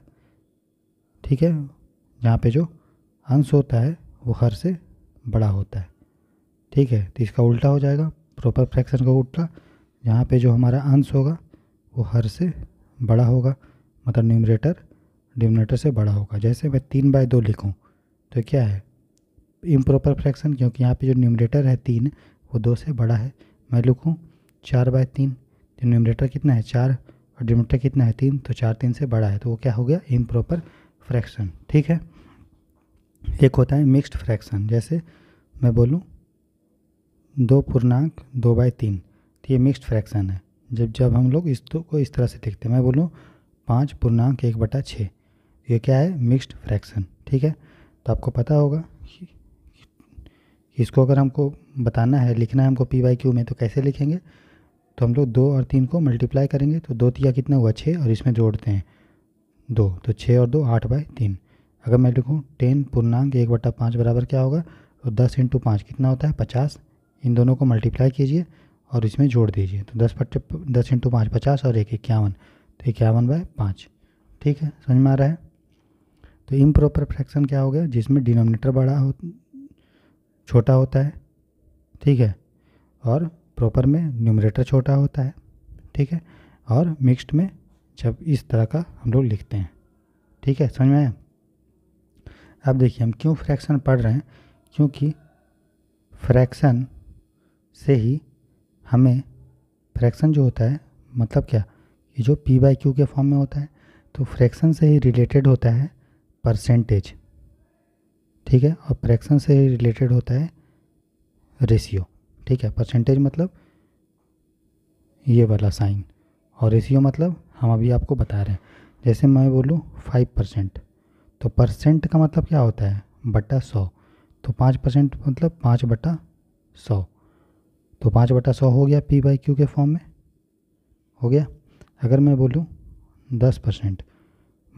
ठीक है जहाँ पे जो अंश होता है वो हर से बड़ा होता है ठीक है तो इसका उल्टा हो जाएगा प्रॉपर फ्रैक्शन का उल्टा जहाँ पे जो हमारा अंश होगा वो हर से बड़ा होगा मतलब न्यूमरेटर डिमिनेटर से बड़ा होगा जैसे मैं तीन बाय दो लिखूँ तो क्या है इम्प्रॉपर फ्रैक्शन क्योंकि यहाँ पे जो न्यूमरेटर है तीन वो दो से बड़ा है मैं लिखूँ चार बाय तीन तो न्यूमरेटर कितना है चार और डिनोमिनेटर कितना है तीन तो चार तीन से बड़ा है तो वो क्या हो गया इम्प्रॉपर फ्रैक्शन ठीक है एक होता है मिक्स्ड फ्रैक्शन जैसे मैं बोलूँ दो पूर्णांक दो बाई तीन तो ये मिक्स्ड फ्रैक्शन है जब जब हम लोग इस तो को इस तरह से देखते हैं मैं बोलूँ पाँच पूर्णांक एक बटा छः ये क्या है मिक्स्ड फ्रैक्शन ठीक है तो आपको पता होगा कि इसको अगर हमको बताना है लिखना है हमको पी वाई क्यू में तो कैसे लिखेंगे तो हम लोग दो और तीन को मल्टीप्लाई करेंगे तो दो तिया कितना हुआ छः और इसमें जोड़ते हैं दो तो छः और दो आठ बाय तीन अगर मैं लिखूँ टेन पूर्णांक एक बट्टा पाँच बराबर क्या होगा तो दस इंटू पाँच कितना होता है पचास इन दोनों को मल्टीप्लाई कीजिए और इसमें जोड़ दीजिए तो दस पट दस इंटू पाँच पचास और एक इक्यावन तो इक्यावन बाय पाँच ठीक है समझ में आ रहा है तो प्रॉपर फ्रैक्शन क्या हो गया जिसमें डिनोमिनेटर बड़ा हो छोटा होता है ठीक है और प्रॉपर में न्यूमरेटर छोटा होता है ठीक है और मिक्स्ड में जब इस तरह का हम लोग लिखते हैं ठीक है समझ में आया अब देखिए हम क्यों फ्रैक्शन पढ़ रहे हैं क्योंकि फ्रैक्शन से ही हमें फ्रैक्शन जो होता है मतलब क्या ये जो पी बाई क्यू के फॉर्म में होता है तो फ्रैक्शन से ही रिलेटेड होता है परसेंटेज ठीक है और फ्रैक्शन से ही रिलेटेड होता है रेशियो ठीक है परसेंटेज मतलब ये वाला साइन और रेशियो मतलब हम अभी आपको बता रहे हैं जैसे मैं बोलूँ फाइव परसेंट तो परसेंट का मतलब क्या होता है बटा सौ तो पाँच परसेंट मतलब पाँच बटा सौ तो पाँच बटा सौ हो गया पी बाई क्यू के फॉर्म में हो गया अगर मैं बोलूँ दस परसेंट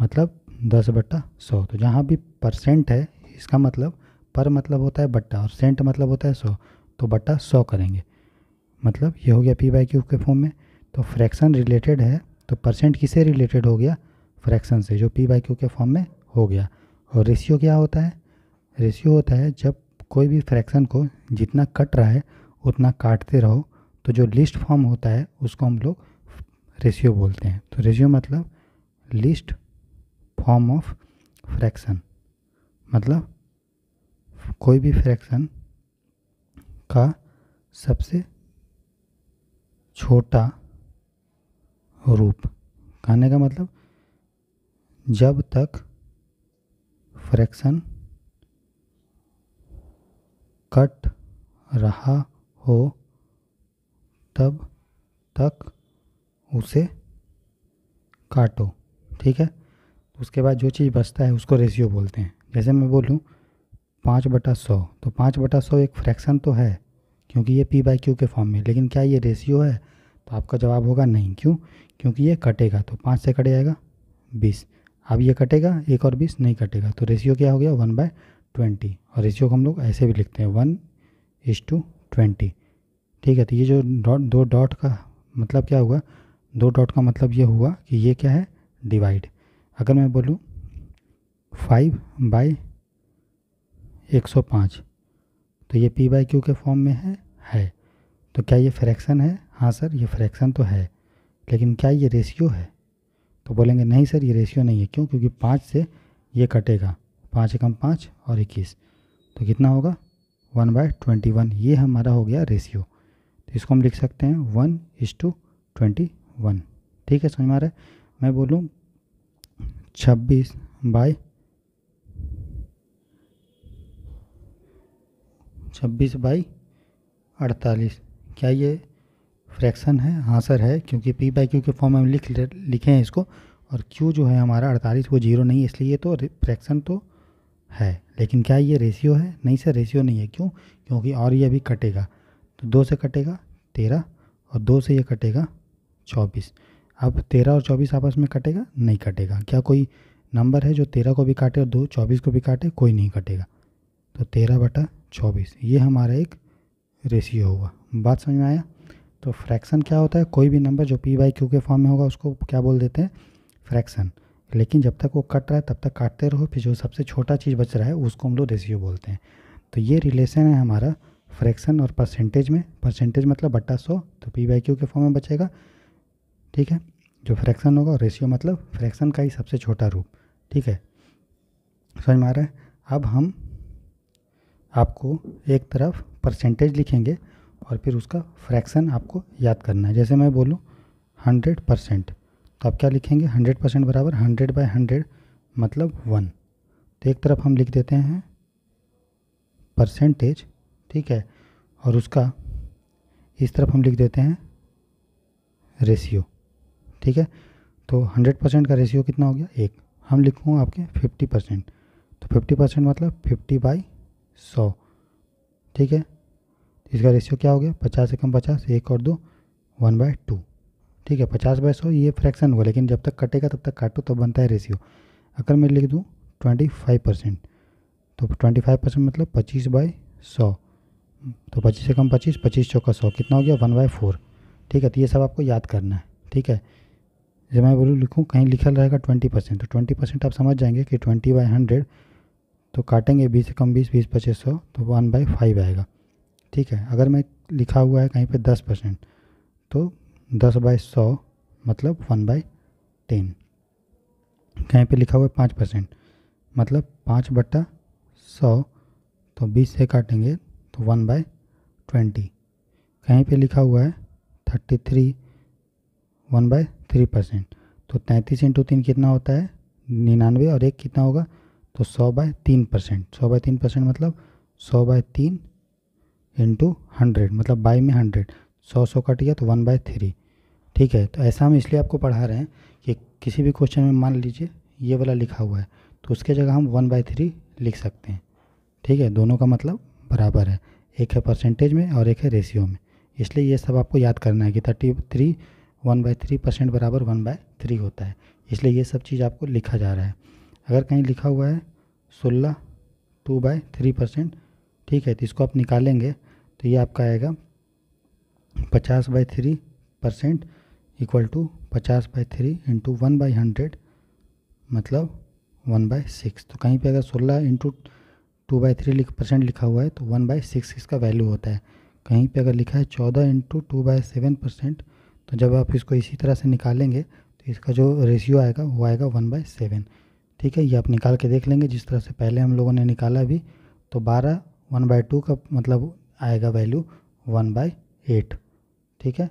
मतलब दस बट्टा सौ तो जहाँ भी परसेंट है इसका मतलब पर मतलब होता है बट्टा और सेंट मतलब होता है सौ तो बट्टा सौ करेंगे मतलब ये हो गया पी बाई क्यूब के फॉर्म में तो फ्रैक्शन रिलेटेड है तो परसेंट किसे रिलेटेड हो गया फ्रैक्शन से जो पी बाई क्यू के फॉर्म में हो गया और रेशियो क्या होता है रेशियो होता है जब कोई भी फ्रैक्शन को जितना कट रहा है उतना काटते रहो तो जो लिस्ट फॉर्म होता है उसको हम लोग रेशियो बोलते हैं तो रेशियो मतलब लिस्ट फॉर्म ऑफ फ्रैक्शन मतलब कोई भी फ्रैक्शन का सबसे छोटा रूप कहने का मतलब जब तक फ्रैक्शन कट रहा हो तब तक उसे काटो ठीक है तो उसके बाद जो चीज़ बचता है उसको रेशियो बोलते हैं जैसे मैं बोलूँ पाँच बटा सौ तो पाँच बटा सौ एक फ्रैक्शन तो है क्योंकि ये पी बाई क्यू के फॉर्म में लेकिन क्या ये रेशियो है तो आपका जवाब होगा नहीं क्यों क्योंकि ये कटेगा तो पाँच से कट जाएगा बीस अब ये कटेगा एक और बीस नहीं कटेगा तो रेशियो क्या हो गया वन बाय ट्वेंटी और रेशियो को हम लोग ऐसे भी लिखते हैं वन इज टू ट्वेंटी ठीक है तो ये जो डॉट दो डॉट का मतलब क्या हुआ दो डॉट का मतलब ये हुआ कि ये क्या है डिवाइड अगर मैं बोलूँ फाइव बाई 105 तो ये पी बाई क्यू के फॉर्म में है है तो क्या ये फ्रैक्शन है हाँ सर ये फ्रैक्शन तो है लेकिन क्या ये रेशियो है तो बोलेंगे नहीं सर ये रेशियो नहीं है क्यों क्योंकि पाँच से ये कटेगा पाँच एकम पाँच और इक्कीस तो कितना होगा वन बाय ट्वेंटी वन ये हमारा हो गया रेशियो तो इसको हम लिख सकते हैं one is to twenty one ठीक है समझ में आ रहा है मैं बोलूँ छब्बीस बाई छब्बीस बाई अड़तालीस क्या ये फ्रैक्शन है हाँ सर है क्योंकि पी बाई क्यू के फॉर्म में हम लिख लिखे हैं इसको और क्यू जो है हमारा अड़तालीस वो जीरो नहीं है इसलिए तो फ्रैक्शन तो है लेकिन क्या ये रेशियो है नहीं सर रेशियो नहीं है क्यों क्योंकि और ये अभी कटेगा तो दो से कटेगा तेरह और दो से ये कटेगा चौबीस अब तेरह और चौबीस आपस में कटेगा नहीं कटेगा क्या कोई नंबर है जो तेरह को भी काटे और दो चौबीस को भी काटे कोई नहीं कटेगा तो तेरह बटा चौबीस ये हमारा एक रेशियो होगा बात समझ में आया तो फ्रैक्शन क्या होता है कोई भी नंबर जो पी बाई क्यू के फॉर्म में होगा उसको क्या बोल देते हैं फ्रैक्शन लेकिन जब तक वो कट रहा है तब तक काटते रहो फिर जो सबसे छोटा चीज़ बच रहा है उसको हम लोग रेशियो बोलते हैं तो ये रिलेशन है हमारा फ्रैक्शन और परसेंटेज में परसेंटेज मतलब बट्टा सौ तो पी बाई क्यू के फॉर्म में बचेगा ठीक है जो फ्रैक्शन होगा रेशियो मतलब फ्रैक्शन का ही सबसे छोटा रूप ठीक है समझ में आ रहा है अब हम आपको एक तरफ परसेंटेज लिखेंगे और फिर उसका फ्रैक्शन आपको याद करना है जैसे मैं बोलूँ हंड्रेड परसेंट तो आप क्या लिखेंगे हंड्रेड परसेंट बराबर हंड्रेड बाई हंड्रेड मतलब वन तो एक तरफ हम लिख देते हैं परसेंटेज ठीक है और उसका इस तरफ हम लिख देते हैं रेशियो ठीक है तो हंड्रेड परसेंट का रेशियो कितना हो गया एक हम लिखूँ आपके फिफ्टी परसेंट तो फिफ्टी परसेंट मतलब फिफ्टी बाई सौ ठीक है इसका रेशियो क्या हो गया पचास से कम पचास एक और दो वन बाय टू ठीक है पचास बाय सौ ये फ्रैक्शन हुआ लेकिन जब तक कटेगा तब तक काटो तब बनता है रेशियो अगर मैं लिख दूँ ट्वेंटी फाइव परसेंट तो ट्वेंटी फाइव परसेंट मतलब पच्चीस बाय सौ तो पच्चीस से कम पच्चीस पच्चीस चौका सौ कितना हो गया वन बाय फोर ठीक है तो ये सब आपको याद करना है ठीक है जब मैं बोलूँ लिखूँ कहीं लिखा रहेगा ट्वेंटी परसेंट तो ट्वेंटी परसेंट आप समझ जाएंगे कि ट्वेंटी बाई हंड्रेड तो काटेंगे बीस से कम बीस बीस पच्चीस सौ तो वन बाई फाइव आएगा ठीक है अगर मैं लिखा हुआ है कहीं पे दस परसेंट तो दस बाई सौ मतलब वन बाई टेन कहीं पे लिखा हुआ है पाँच परसेंट मतलब पाँच बट्टा सौ तो बीस से काटेंगे तो वन बाई ट्वेंटी कहीं पे लिखा हुआ है thirty three one by three percent तो तैंतीस इंटू तीन कितना होता है निन्यानवे और एक कितना होगा तो सौ बाय तीन परसेंट सौ बाय तीन परसेंट मतलब सौ बाय तीन इंटू हंड्रेड मतलब बाई में हंड्रेड सौ सौ कट गया तो वन बाय थ्री ठीक है तो ऐसा हम इसलिए आपको पढ़ा रहे हैं कि किसी भी क्वेश्चन में मान लीजिए ये वाला लिखा हुआ है तो उसके जगह हम वन बाई थ्री लिख सकते हैं ठीक है दोनों का मतलब बराबर है एक है परसेंटेज में और एक है रेशियो में इसलिए ये सब आपको याद करना है कि thirty three one by three percent बराबर वन बाय थ्री होता है इसलिए ये सब चीज़ आपको लिखा जा रहा है अगर कहीं लिखा हुआ है सोलह टू बाय थ्री परसेंट ठीक है तो इसको आप निकालेंगे तो ये आपका आएगा पचास by three percent equal to पचास by three into one by hundred मतलब वन बाई सिक्स तो कहीं पे अगर सोलह इंटू टू बाई थ्री लिख परसेंट लिखा हुआ है तो वन बाई सिक्स इसका वैल्यू होता है कहीं पे अगर लिखा है चौदह into two by seven percent तो जब आप इसको इसी तरह से निकालेंगे तो इसका जो रेशियो आएगा वो आएगा वन बाई सेवन ठीक है ये आप निकाल के देख लेंगे जिस तरह से पहले हम लोगों ने निकाला भी तो बारह वन बाई टू का मतलब आएगा वैल्यू वन बाई एट ठीक है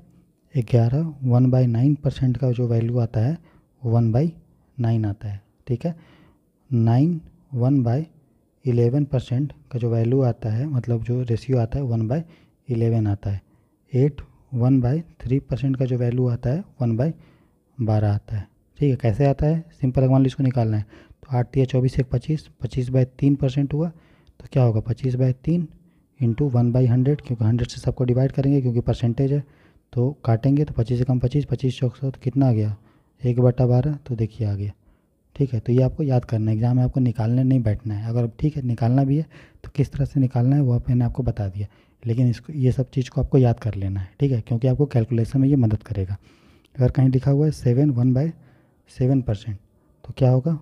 ग्यारह वन बाई नाइन परसेंट का जो वैल्यू आता है वन बाई नाइन आता है ठीक है nine one by eleven percent का जो वैल्यू आता है मतलब जो रेशियो आता है वन बाई इलेवन आता है eight one by three percent का जो वैल्यू आता है वन बाई बारह आता है ठीक है कैसे आता है सिंपल मान लीजिए इसको निकालना है तो आठ तीन चौबीस एक पच्चीस पच्चीस बाय तीन परसेंट हुआ तो क्या होगा पच्चीस बाई तीन इंटू वन बाई हंड्रेड क्योंकि हंड्रेड से सबको डिवाइड करेंगे क्योंकि परसेंटेज है तो काटेंगे तो पच्चीस से कम पच्चीस पच्चीस चौक सौ तो कितना आ गया एक बटा बारह तो देखिए आ गया ठीक है तो ये आपको याद करना है एग्ज़ाम में आपको निकालने नहीं बैठना है अगर ठीक है निकालना भी है तो किस तरह से निकालना है वह मैंने आपको बता दिया लेकिन इसको ये सब चीज़ को आपको याद कर लेना है ठीक है क्योंकि आपको कैलकुलेशन में ये मदद करेगा अगर कहीं लिखा हुआ है seven one by seven percent तो क्या होगा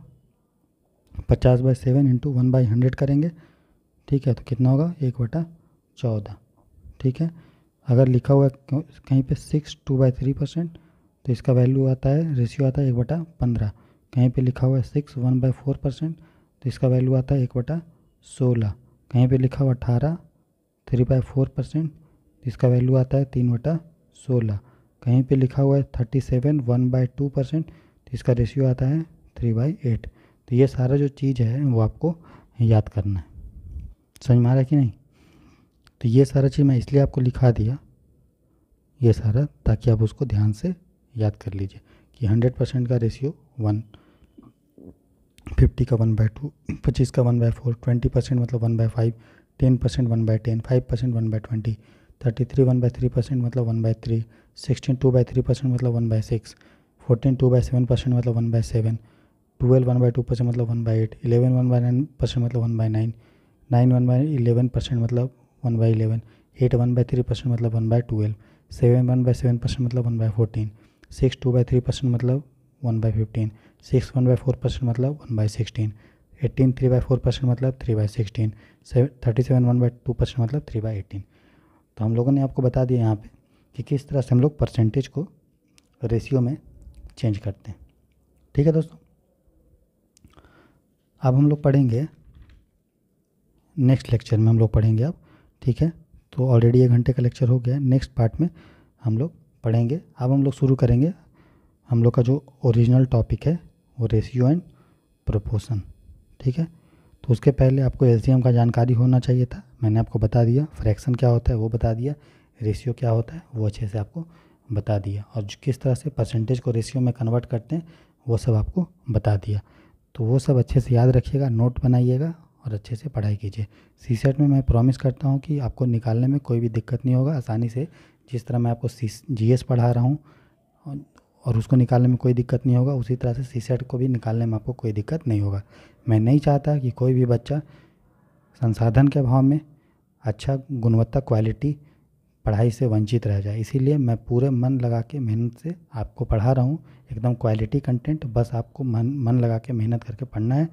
पचास by seven into one by hundred करेंगे ठीक है तो कितना होगा एक बटा चौदह ठीक है अगर लिखा हुआ कहीं पे six two by three percent तो इसका वैल्यू आता है रेशियो आता है एक बटा पंद्रह कहीं पे लिखा हुआ है six one by four percent तो इसका वैल्यू आता है एक बटा सोलह कहीं पे लिखा हुआ अठारह थ्री बाई फोर परसेंट तो इसका वैल्यू आता है तीन बटा सोलह कहीं पे लिखा हुआ है thirty seven one by two percent तो इसका रेशियो आता है थ्री बाई एट तो ये सारा जो चीज़ है वो आपको याद करना है समझ में आ रहा है कि नहीं तो ये सारा चीज़ मैं इसलिए आपको लिखा दिया ये सारा ताकि आप उसको ध्यान से याद कर लीजिए कि हंड्रेड परसेंट का रेशियो वन फिफ्टी का वन बाई टू पच्चीस का one by four twenty percent मतलब one by five ten percent one by ten five percent one by twenty thirty three one by three percent मतलब one by three sixteen two by three percent मतलब one by six fourteen two by seven percent मतलब one by seven twelve one by two percent मतलब one by eight eleven one by nine percent मतलब one by nine nine one by eleven percent मतलब one by eleven eight one by three percent मतलब one by twelve seven one by seven percent मतलब one by fourteen six two by three percent मतलब one by fifteen six one by four percent मतलब one by sixteen eighteen three by four percent मतलब three by sixteen seven thirty seven one by two percent मतलब three by eighteen तो हम लोगों ने आपको बता दिया यहाँ पे कि किस तरह से हम लोग परसेंटेज को रेशियो में चेंज करते हैं ठीक है दोस्तों अब हम लोग पढ़ेंगे नेक्स्ट लेक्चर में हम लोग पढ़ेंगे अब ठीक है तो ऑलरेडी एक घंटे का लेक्चर हो गया नेक्स्ट पार्ट में हम लोग पढ़ेंगे अब हम लोग शुरू करेंगे हम लोग का जो ओरिजिनल टॉपिक है वो रेशियो एंड प्रोपोर्शन ठीक है तो उसके पहले आपको एल का जानकारी होना चाहिए था मैंने आपको बता दिया फ्रैक्शन क्या होता है वो बता दिया रेशियो क्या होता है वो अच्छे से आपको बता दिया और किस तरह से परसेंटेज को रेशियो में कन्वर्ट करते हैं वो सब आपको बता दिया तो वो सब अच्छे से याद रखिएगा नोट बनाइएगा और अच्छे से पढ़ाई कीजिए सी सेट में मैं प्रॉमिस करता हूँ कि आपको निकालने में कोई भी दिक्कत नहीं होगा आसानी से जिस तरह मैं आपको सी जी एस पढ़ा रहा हूँ और उसको निकालने में कोई दिक्कत नहीं होगा उसी तरह से सी सेट को भी निकालने में आपको कोई दिक्कत नहीं होगा मैं नहीं चाहता कि कोई भी बच्चा संसाधन के अभाव में अच्छा गुणवत्ता क्वालिटी पढ़ाई से वंचित रह जाए इसीलिए मैं पूरे मन लगा के मेहनत से आपको पढ़ा रहा हूँ एकदम क्वालिटी कंटेंट बस आपको मन मन लगा के मेहनत करके पढ़ना है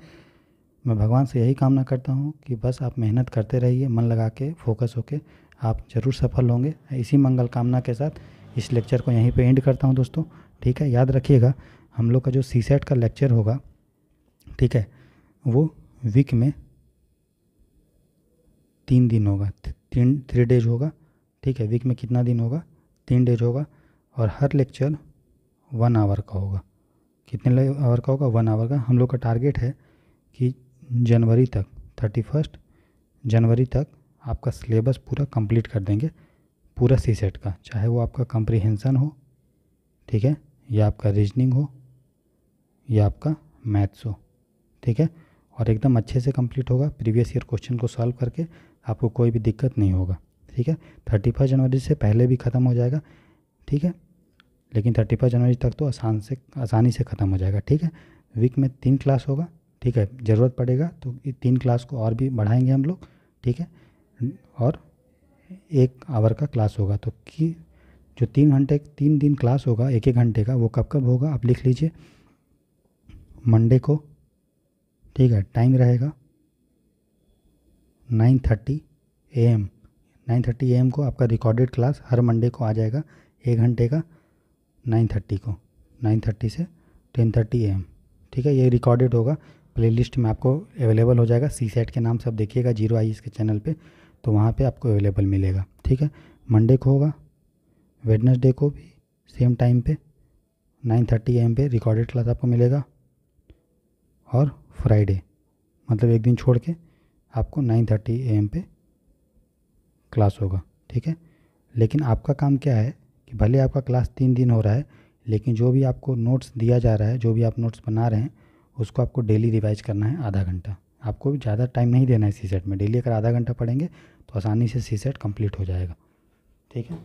मैं भगवान से यही कामना करता हूँ कि बस आप मेहनत करते रहिए मन लगा के फोकस होके आप ज़रूर सफल होंगे इसी मंगल कामना के साथ इस लेक्चर को यहीं पे एंड करता हूँ दोस्तों ठीक है याद रखिएगा हम लोग का जो सी सेट का लेक्चर होगा ठीक है वो वीक में तीन दिन होगा तीन थ्री डेज होगा ठीक है वीक में कितना दिन होगा तीन डेज होगा और हर लेक्चर वन आवर का होगा कितने आवर का होगा वन आवर का हम लोग का टारगेट है कि जनवरी तक थर्टी फर्स्ट जनवरी तक आपका सिलेबस पूरा कंप्लीट कर देंगे पूरा सी सेट का चाहे वो आपका कंप्रीहेंसन हो ठीक है या आपका रीजनिंग हो या आपका मैथ्स हो ठीक है और एकदम अच्छे से कंप्लीट होगा प्रीवियस ईयर क्वेश्चन को सॉल्व करके आपको कोई भी दिक्कत नहीं होगा ठीक है थर्टी फर्स्ट जनवरी से पहले भी ख़त्म हो जाएगा ठीक है लेकिन थर्टी फर्स्ट जनवरी तक तो आसान से आसानी से ख़त्म हो जाएगा ठीक है वीक में तीन क्लास होगा ठीक है ज़रूरत पड़ेगा तो तीन क्लास को और भी बढ़ाएंगे हम लोग ठीक है और एक आवर का क्लास होगा तो कि जो तीन घंटे तीन दिन क्लास होगा एक एक घंटे का वो कब कब होगा आप लिख लीजिए मंडे को ठीक है टाइम रहेगा nine thirty A M nine thirty M को आपका रिकॉर्डेड क्लास हर मंडे को आ जाएगा एक घंटे का नाइन थर्टी को नाइन थर्टी से टेन थर्टी एम ठीक है ये रिकॉर्डेड होगा प्लेलिस्ट में आपको अवेलेबल हो जाएगा सी सेट के नाम से आप देखिएगा जीरो आई इसके चैनल पे तो वहाँ पे आपको अवेलेबल मिलेगा ठीक है मंडे को होगा वेडनसडे को भी सेम टाइम पे नाइन थर्टी एम पे रिकॉर्डेड क्लास आपको मिलेगा और फ्राइडे मतलब एक दिन छोड़ के आपको नाइन थर्टी एम पे क्लास होगा ठीक है लेकिन आपका काम क्या है कि भले आपका क्लास तीन दिन हो रहा है लेकिन जो भी आपको नोट्स दिया जा रहा है जो भी आप नोट्स बना रहे हैं उसको आपको डेली रिवाइज करना है आधा घंटा आपको ज़्यादा टाइम नहीं देना है सी सेट में डेली अगर आधा घंटा पढ़ेंगे तो आसानी से सी सेट कम्प्लीट हो जाएगा ठीक है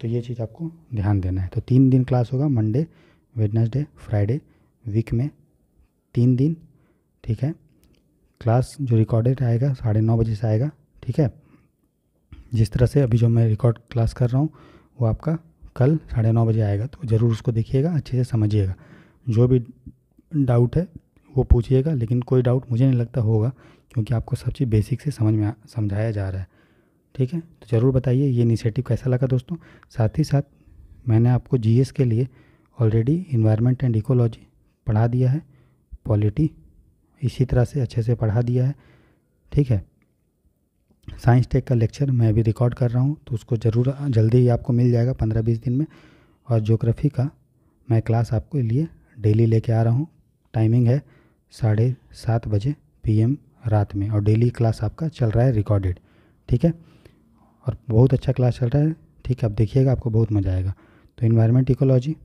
तो ये चीज़ आपको ध्यान देना है तो तीन दिन क्लास होगा मंडे वेडनेसडे फ्राइडे वीक में तीन दिन ठीक है क्लास जो रिकॉर्डेड आएगा साढ़े नौ बजे से आएगा ठीक है जिस तरह से अभी जो मैं रिकॉर्ड क्लास कर रहा हूँ वो आपका कल साढ़े नौ बजे आएगा तो ज़रूर उसको देखिएगा अच्छे से समझिएगा जो भी डाउट है वो पूछिएगा लेकिन कोई डाउट मुझे नहीं लगता होगा क्योंकि आपको सब चीज़ बेसिक से समझ में समझाया जा रहा है ठीक है तो ज़रूर बताइए ये इनिशिएटिव कैसा लगा दोस्तों साथ ही साथ मैंने आपको जी के लिए ऑलरेडी इन्वायरमेंट एंड इकोलॉजी पढ़ा दिया है पॉलिटी इसी तरह से अच्छे से पढ़ा दिया है ठीक है साइंस टेक का लेक्चर मैं भी रिकॉर्ड कर रहा हूँ तो उसको ज़रूर जल्दी ही आपको मिल जाएगा पंद्रह बीस दिन में और जोग्राफ़ी का मैं क्लास आपके लिए डेली लेके आ रहा हूँ टाइमिंग है साढ़े सात बजे पीएम रात में और डेली क्लास आपका चल रहा है रिकॉर्डेड ठीक है और बहुत अच्छा क्लास चल रहा है ठीक है आप देखिएगा आपको बहुत मज़ा आएगा तो इन्वायरमेंट इकोलॉजी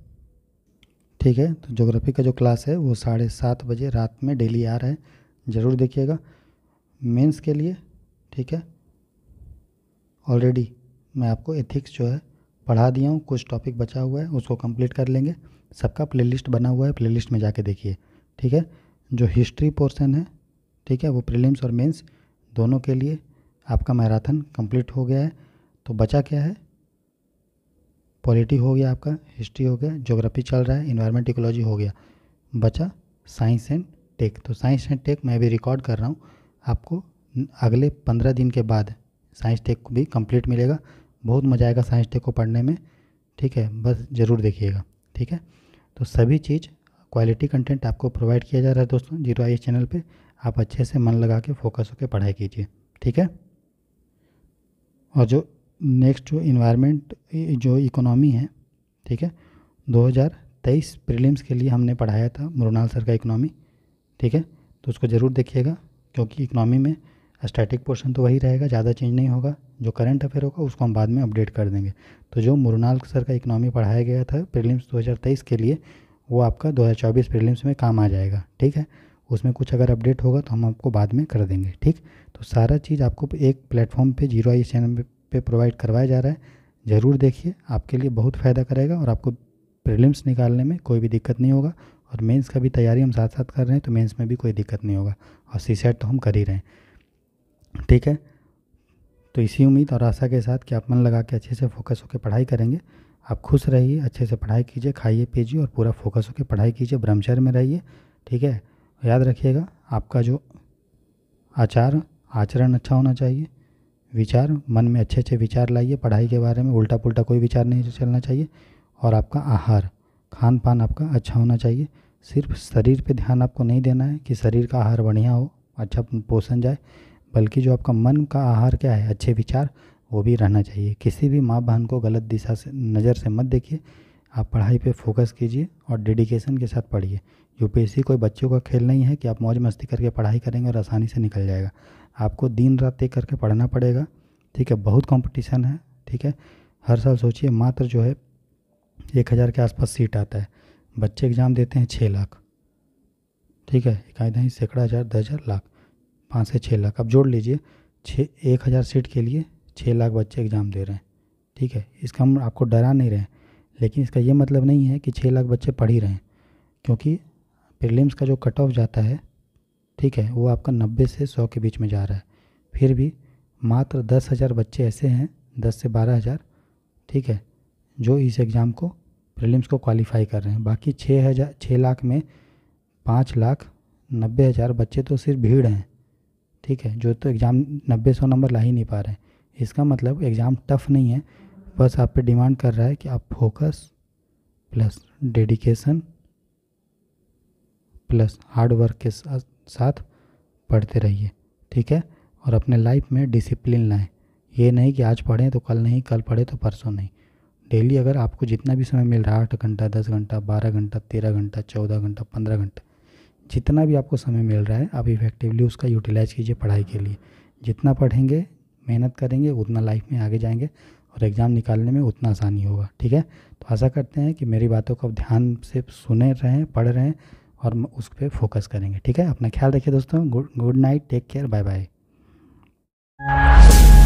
ठीक है तो जोग्राफ़ी का जो क्लास है वो साढ़े सात बजे रात में डेली आ रहा है ज़रूर देखिएगा मेंस के लिए ठीक है ऑलरेडी मैं आपको एथिक्स जो है पढ़ा दिया हूँ कुछ टॉपिक बचा हुआ है उसको कंप्लीट कर लेंगे सबका प्लेलिस्ट बना हुआ है प्लेलिस्ट में जाके देखिए ठीक है जो हिस्ट्री पोर्शन है ठीक है वो प्रिलिम्स और मेंस दोनों के लिए आपका मैराथन कंप्लीट हो गया है तो बचा क्या है पॉलिटी हो गया आपका हिस्ट्री हो गया जोग्राफी चल रहा है इन्वायरमेंट इकोलॉजी हो गया बचा साइंस एंड टेक तो साइंस एंड टेक मैं भी रिकॉर्ड कर रहा हूँ आपको अगले पंद्रह दिन के बाद साइंस टेक भी कंप्लीट मिलेगा बहुत मज़ा आएगा साइंस टेक को पढ़ने में ठीक है बस ज़रूर देखिएगा ठीक है तो सभी चीज़ क्वालिटी कंटेंट आपको प्रोवाइड किया जा रहा है दोस्तों जीरो आई चैनल पे आप अच्छे से मन लगा के फोकस होकर पढ़ाई कीजिए ठीक है और जो नेक्स्ट जो इन्वायरमेंट जो इकोनॉमी है ठीक है 2023 प्रीलिम्स के लिए हमने पढ़ाया था मृणाल सर का इकोनॉमी ठीक है तो उसको ज़रूर देखिएगा क्योंकि इकोनॉमी में स्टैटिक पोर्शन तो वही रहेगा ज़्यादा चेंज नहीं होगा जो करंट अफेयर होगा उसको हम बाद में अपडेट कर देंगे तो जो मुरनाल सर का इकोनॉमी पढ़ाया गया था प्रीलिम्स 2023 के लिए वो आपका 2024 प्रीलिम्स में काम आ जाएगा ठीक है उसमें कुछ अगर अपडेट होगा तो हम आपको बाद में कर देंगे ठीक तो सारा चीज़ आपको एक प्लेटफॉर्म पर जीरो आई चैनल पर प्रोवाइड करवाया जा रहा है ज़रूर देखिए आपके लिए बहुत फ़ायदा करेगा और आपको प्रिलिम्स निकालने में कोई भी दिक्कत नहीं होगा और मेंस का भी तैयारी हम साथ साथ कर रहे हैं तो मेंस में भी कोई दिक्कत नहीं होगा और सी सेट तो हम कर ही रहे हैं ठीक है तो इसी उम्मीद और आशा के साथ कि आप मन लगा के अच्छे से फोकस होकर पढ़ाई करेंगे आप खुश रहिए अच्छे से पढ़ाई कीजिए खाइए पीजिए और पूरा फोकस होकर पढ़ाई कीजिए ब्रह्मचर्य में रहिए ठीक है याद रखिएगा आपका जो आचार आचरण अच्छा होना चाहिए विचार मन में अच्छे अच्छे विचार लाइए पढ़ाई के बारे में उल्टा पुल्टा कोई विचार नहीं चलना चाहिए और आपका आहार खान पान आपका अच्छा होना चाहिए सिर्फ शरीर पे ध्यान आपको नहीं देना है कि शरीर का आहार बढ़िया हो अच्छा पोषण जाए बल्कि जो आपका मन का आहार क्या है अच्छे विचार वो भी रहना चाहिए किसी भी माँ बहन को गलत दिशा से नज़र से मत देखिए आप पढ़ाई पे फोकस कीजिए और डेडिकेशन के साथ पढ़िए यूपीएससी कोई बच्चों का खेल नहीं है कि आप मौज मस्ती करके पढ़ाई करेंगे और आसानी से निकल जाएगा आपको दिन रात एक करके पढ़ना पड़ेगा ठीक है बहुत कंपटीशन है ठीक है हर साल सोचिए मात्र जो है एक हज़ार के आसपास सीट आता है बच्चे एग्ज़ाम देते हैं छः लाख ठीक है इकाई दही सैकड़ा हज़ार दस हज़ार लाख पाँच से छः लाख अब जोड़ लीजिए छः एक हज़ार सीट के लिए छः लाख बच्चे एग्ज़ाम दे रहे हैं ठीक है इसका हम आपको डरा नहीं रहे लेकिन इसका ये मतलब नहीं है कि छः लाख बच्चे पढ़ ही रहे हैं क्योंकि प्रिलिम्स का जो कट ऑफ जाता है ठीक है वो आपका नब्बे से सौ के बीच में जा रहा है फिर भी मात्र दस हज़ार बच्चे ऐसे हैं दस से बारह हज़ार ठीक है जो इस एग्ज़ाम को प्रीलिम्स को क्वालिफाई कर रहे हैं बाकी छः हज़ार छः लाख में पाँच लाख नब्बे हज़ार बच्चे तो सिर्फ भीड़ हैं ठीक है जो तो एग्ज़ाम नब्बे सौ नंबर ला ही नहीं पा रहे हैं इसका मतलब एग्ज़ाम टफ नहीं है बस आप पे डिमांड कर रहा है कि आप focus plus dedication plus hard work के साथ पढ़ते रहिए ठीक है और अपने लाइफ में डिसिप्लिन लाएं ये नहीं कि आज पढ़ें तो कल नहीं कल पढ़ें तो परसों नहीं डेली अगर आपको जितना भी समय मिल रहा है आठ घंटा दस घंटा बारह घंटा तेरह घंटा चौदह घंटा पंद्रह घंटा जितना भी आपको समय मिल रहा है आप इफेक्टिवली उसका यूटिलाइज कीजिए पढ़ाई के लिए जितना पढ़ेंगे मेहनत करेंगे उतना लाइफ में आगे जाएंगे और एग्ज़ाम निकालने में उतना आसानी होगा ठीक है तो आशा करते हैं कि मेरी बातों को आप ध्यान से सुने रहें पढ़ रहे हैं और उस पर फोकस करेंगे ठीक है अपना ख्याल रखिए दोस्तों good good night take care bye bye